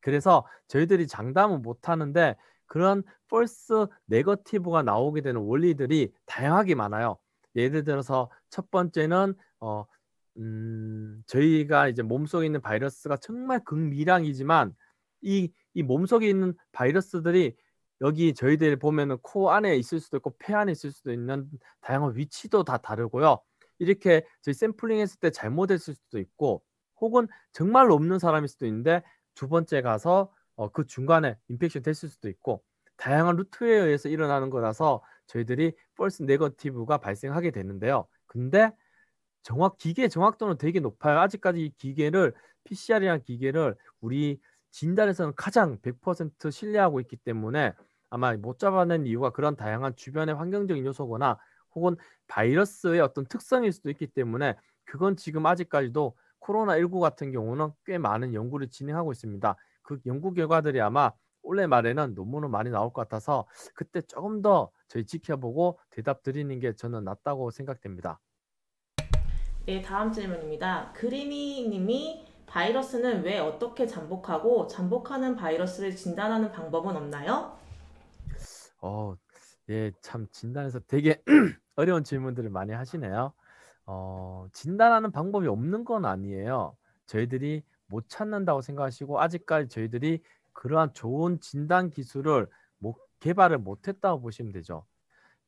그래서 저희들이 장담은 못 하는데 그런 펄스 네거티브가 나오게 되는 원리들이 다양하게 많아요. 예를 들어서 첫 번째는 어, 음, 저희가 이제 몸속에 있는 바이러스가 정말 극미량이지만 이, 이 몸속에 있는 바이러스들이 여기 저희들 보면은 코 안에 있을 수도 있고 폐 안에 있을 수도 있는 다양한 위치도 다 다르고요. 이렇게 저희 샘플링 했을 때 잘못했을 수도 있고 혹은 정말로 없는 사람일 수도 있는데 두 번째 가서 어, 그 중간에 인펙션 됐을 수도 있고 다양한 루트에 의해서 일어나는 거라서 저희들이 펄스 네거티브가 발생하게 되는데요. 근데 정확 기계 정확도는 되게 높아요. 아직까지 이 기계를 PCR이란 기계를 우리 진단에서는 가장 100% 신뢰하고 있기 때문에 아마 못 잡아낸 이유가 그런 다양한 주변의 환경적인 요소거나 혹은 바이러스의 어떤 특성일 수도 있기 때문에 그건 지금 아직까지도 코로나19 같은 경우는 꽤 많은 연구를 진행하고 있습니다. 그 연구 결과들이 아마 올해 말에는 논문으로 많이 나올 것 같아서 그때 조금 더 저희 지켜보고 대답 드리는 게 저는 낫다고 생각됩니다. 네, 다음 질문입니다. 그리니 님이 바이러스는 왜 어떻게 잠복하고 잠복하는 바이러스를 진단하는 방법은 없나요? 어, 예, 참 진단에서 되게 어려운 질문들을 많이 하시네요. 어, 진단하는 방법이 없는 건 아니에요. 저희들이 못 찾는다고 생각하시고 아직까지 저희들이 그러한 좋은 진단 기술을 못, 개발을 못했다고 보시면 되죠.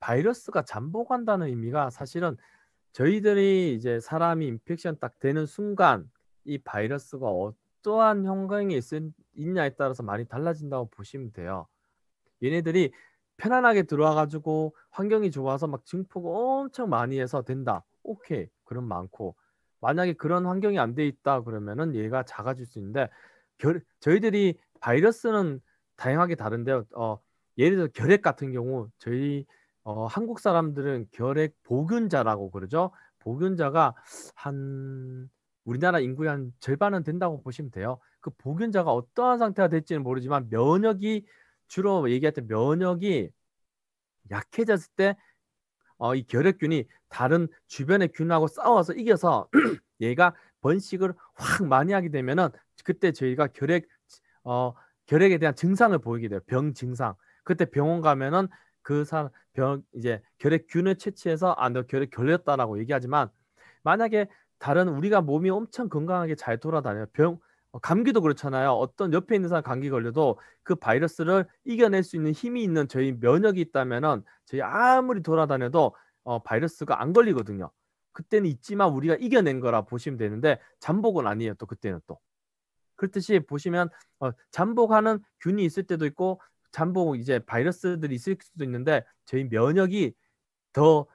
바이러스가 잠복한다는 의미가 사실은 저희들이 이제 사람이 인펙션 딱 되는 순간 이 바이러스가 어떠한 형광이 있, 있냐에 따라서 많이 달라진다고 보시면 돼요. 얘네들이 편안하게 들어와가지고 환경이 좋아서 막증폭 엄청 많이 해서 된다. 오케이. 그럼 많고. 만약에 그런 환경이 안 돼 있다 그러면은 얘가 작아질 수 있는데 결, 저희들이 바이러스는 다양하게 다른데요. 어, 예를 들어 결핵 같은 경우 저희 어, 한국 사람들은 결핵 보균자라고 그러죠. 보균자가 한 우리나라 인구의 한 절반은 된다고 보시면 돼요. 그 보균자가 어떠한 상태가 될지는 모르지만 면역이 주로 얘기할때 면역이 약해졌을 때 어, 이 결핵균이 다른 주변의 균하고 싸워서 이겨서 얘가 번식을 확 많이 하게 되면은 그때 저희가 결핵 어 결핵에 대한 증상을 보이게 돼요. 병 증상. 그때 병원 가면은 그사병 이제 결핵균을 채취해서 아너 결핵 결렸다라고 얘기하지만 만약에 다른 우리가 몸이 엄청 건강하게 잘돌아다녀병 어, 감기도 그렇잖아요. 어떤 옆에 있는 사람 감기 걸려도 그 바이러스를 이겨낼 수 있는 힘이 있는 저희 면역이 있다면은 저희 아무리 돌아다녀도 어, 바이러스가 안 걸리거든요. 그때는 있지만 우리가 이겨낸 거라 보시면 되는데 잠복은 아니에요. 또 그때는 또 그렇듯이 보시면 어, 잠복하는 균이 있을 때도 있고 잠복 이제 바이러스들이 있을 수도 있는데 저희 면역이 더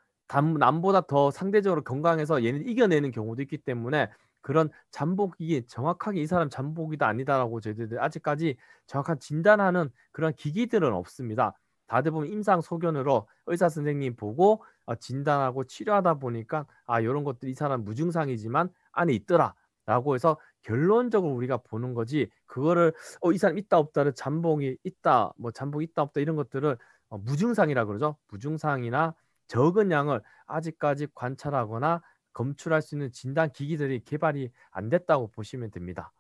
남, 보다더 상대적으로 건강해서 얘는 이겨내는 경우도 있기 때문에 그런 잠복이 정확하게 이 사람 잠복이다 아니다라고 저희들이 아직까지 정확한 진단하는 그런 기기들은 없습니다. 다들 보면 임상 소견으로 의사 선생님 보고 어, 진단하고 치료하다 보니까 아 이런 것들 이 사람 무증상이지만 안에 있더라라고 해서 결론적으로 우리가 보는 거지 그거를 어 이 사람 있다 없다를 잠복이 있다 뭐 잠복 이 있다 없다 이런 것들을 어, 무증상이라 그러죠 무증상이나 적은 양을 아직까지 관찰하거나 검출할 수 있는 진단 기기들이 개발이 안 됐다고 보시면 됩니다.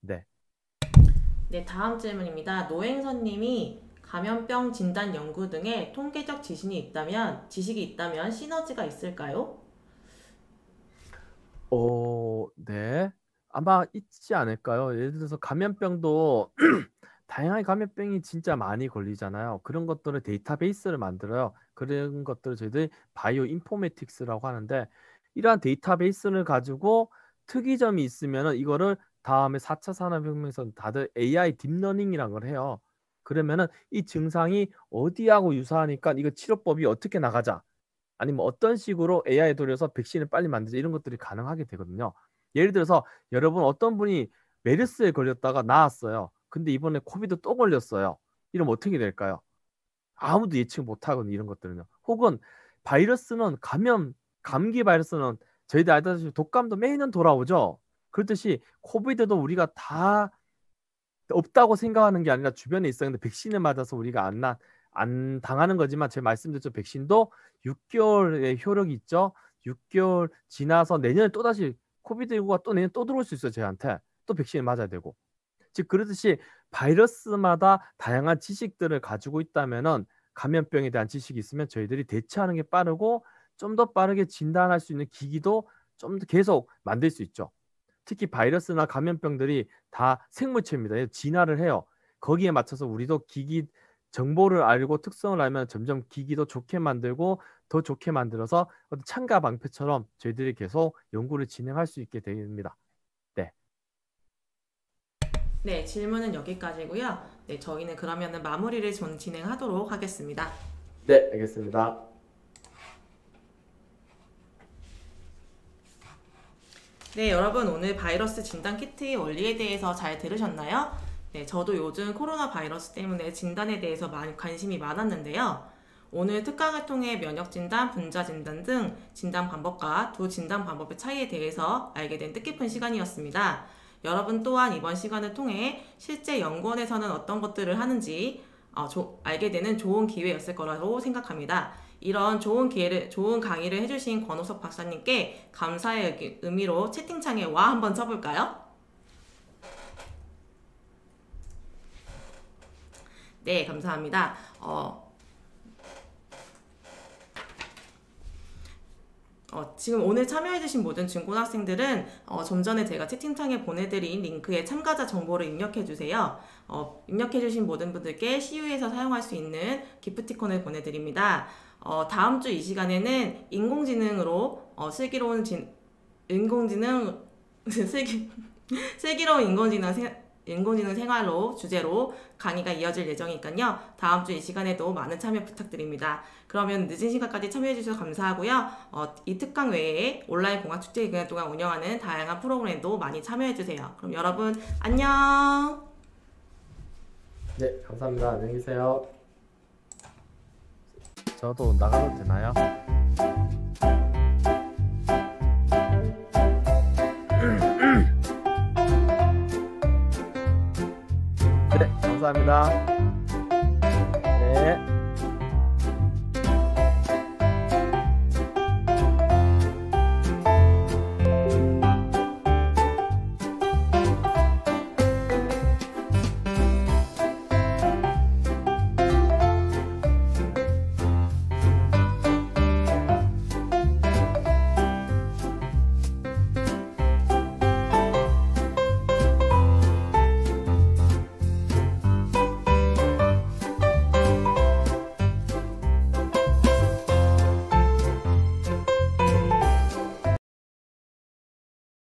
네. 네, 다음 질문입니다. 노행선님이 감염병 진단 연구 등에 통계적 지식이 있다면 지식이 있다면 시너지가 있을까요? 어, 네. 아마 있지 않을까요? 예를 들어서 감염병도 다양한 감염병이 진짜 많이 걸리잖아요. 그런 것들을 데이터베이스를 만들어요. 그런 것들을 저희들이 바이오 인포메틱스라고 하는데 이러한 데이터베이스를 가지고 특이점이 있으면 이거를 다음에 4차 산업혁명에서 는 다들 AI 딥러닝이라는 걸 해요. 그러면은 이 증상이 어디하고 유사하니까 이거 치료법이 어떻게 나가자. 아니면 뭐 어떤 식으로 AI 돌려서 백신을 빨리 만들자 이런 것들이 가능하게 되거든요. 예를 들어서 여러분 어떤 분이 메르스에 걸렸다가 나았어요. 근데 이번에 코비드 또 걸렸어요. 이러면 어떻게 될까요? 아무도 예측 못 하거든요. 이런 것들은요. 혹은 바이러스는 감염 감기 바이러스는 저희들 알다시피 독감도 매년 돌아오죠. 그렇듯이 코비드도 우리가 다 없다고 생각하는 게 아니라 주변에 있었는데 백신을 맞아서 우리가 안, 나, 안 당하는 거지만 제가 말씀드렸죠. 백신도 6개월의 효력이 있죠. 6개월 지나서 내년에 또다시 코비드19가 또 내년 에또 들어올 수 있어요. 저희한테. 또 백신을 맞아야 되고. 즉 그렇듯이 바이러스마다 다양한 지식들을 가지고 있다면은 감염병에 대한 지식이 있으면 저희들이 대처하는 게 빠르고 좀더 빠르게 진단할 수 있는 기기도 좀 더 계속 만들 수 있죠. 특히 바이러스나 감염병들이 다 생물체입니다. 진화를 해요. 거기에 맞춰서 우리도 기기 정보를 알고 특성을 알면 점점 기기도 좋게 만들고 더 좋게 만들어서 어떤 참가 방패처럼 저희들이 계속 연구를 진행할 수 있게 됩니다. 네. 네, 질문은 여기까지고요. 네, 저희는 그러면 마무리를 좀 진행하도록 하겠습니다. 네, 알겠습니다. 네, 여러분 오늘 바이러스 진단 키트의 원리에 대해서 잘 들으셨나요? 네, 저도 요즘 코로나 바이러스 때문에 진단에 대해서 많이 관심이 많았는데요. 오늘 특강을 통해 면역 진단, 분자 진단 등 진단 방법과 두 진단 방법의 차이에 대해서 알게 된 뜻깊은 시간이었습니다. 여러분 또한 이번 시간을 통해 실제 연구원에서는 어떤 것들을 하는지 어, 조, 알게 되는 좋은 기회였을 거라고 생각합니다. 이런 좋은 기회를, 좋은 강의를 해주신 권호석 박사님께 감사의 의미로 채팅창에 와 한 번 쳐볼까요? 네, 감사합니다. 어, 어, 지금 오늘 참여해주신 모든 중고등학생들은 어, 좀 전에 제가 채팅창에 보내드린 링크에 참가자 정보를 입력해주세요. 어, 입력해주신 모든 분들께 CU에서 사용할 수 있는 기프티콘을 보내드립니다. 어, 다음 주 이 시간에는 인공지능으로 어, 슬기로운 진, 인공지능 슬기 슬기로운 인공지능 생, 인공지능 생활로 주제로 강의가 이어질 예정이니까요. 다음 주 이 시간에도 많은 참여 부탁드립니다. 그러면 늦은 시간까지 참여해주셔서 감사하고요. 어, 이 특강 외에 온라인 공학축제 기간 동안 운영하는 다양한 프로그램도 많이 참여해주세요. 그럼 여러분 안녕! 네, 감사합니다. 안녕히 계세요. 저도 나가도 되나요? 네, 감사합니다.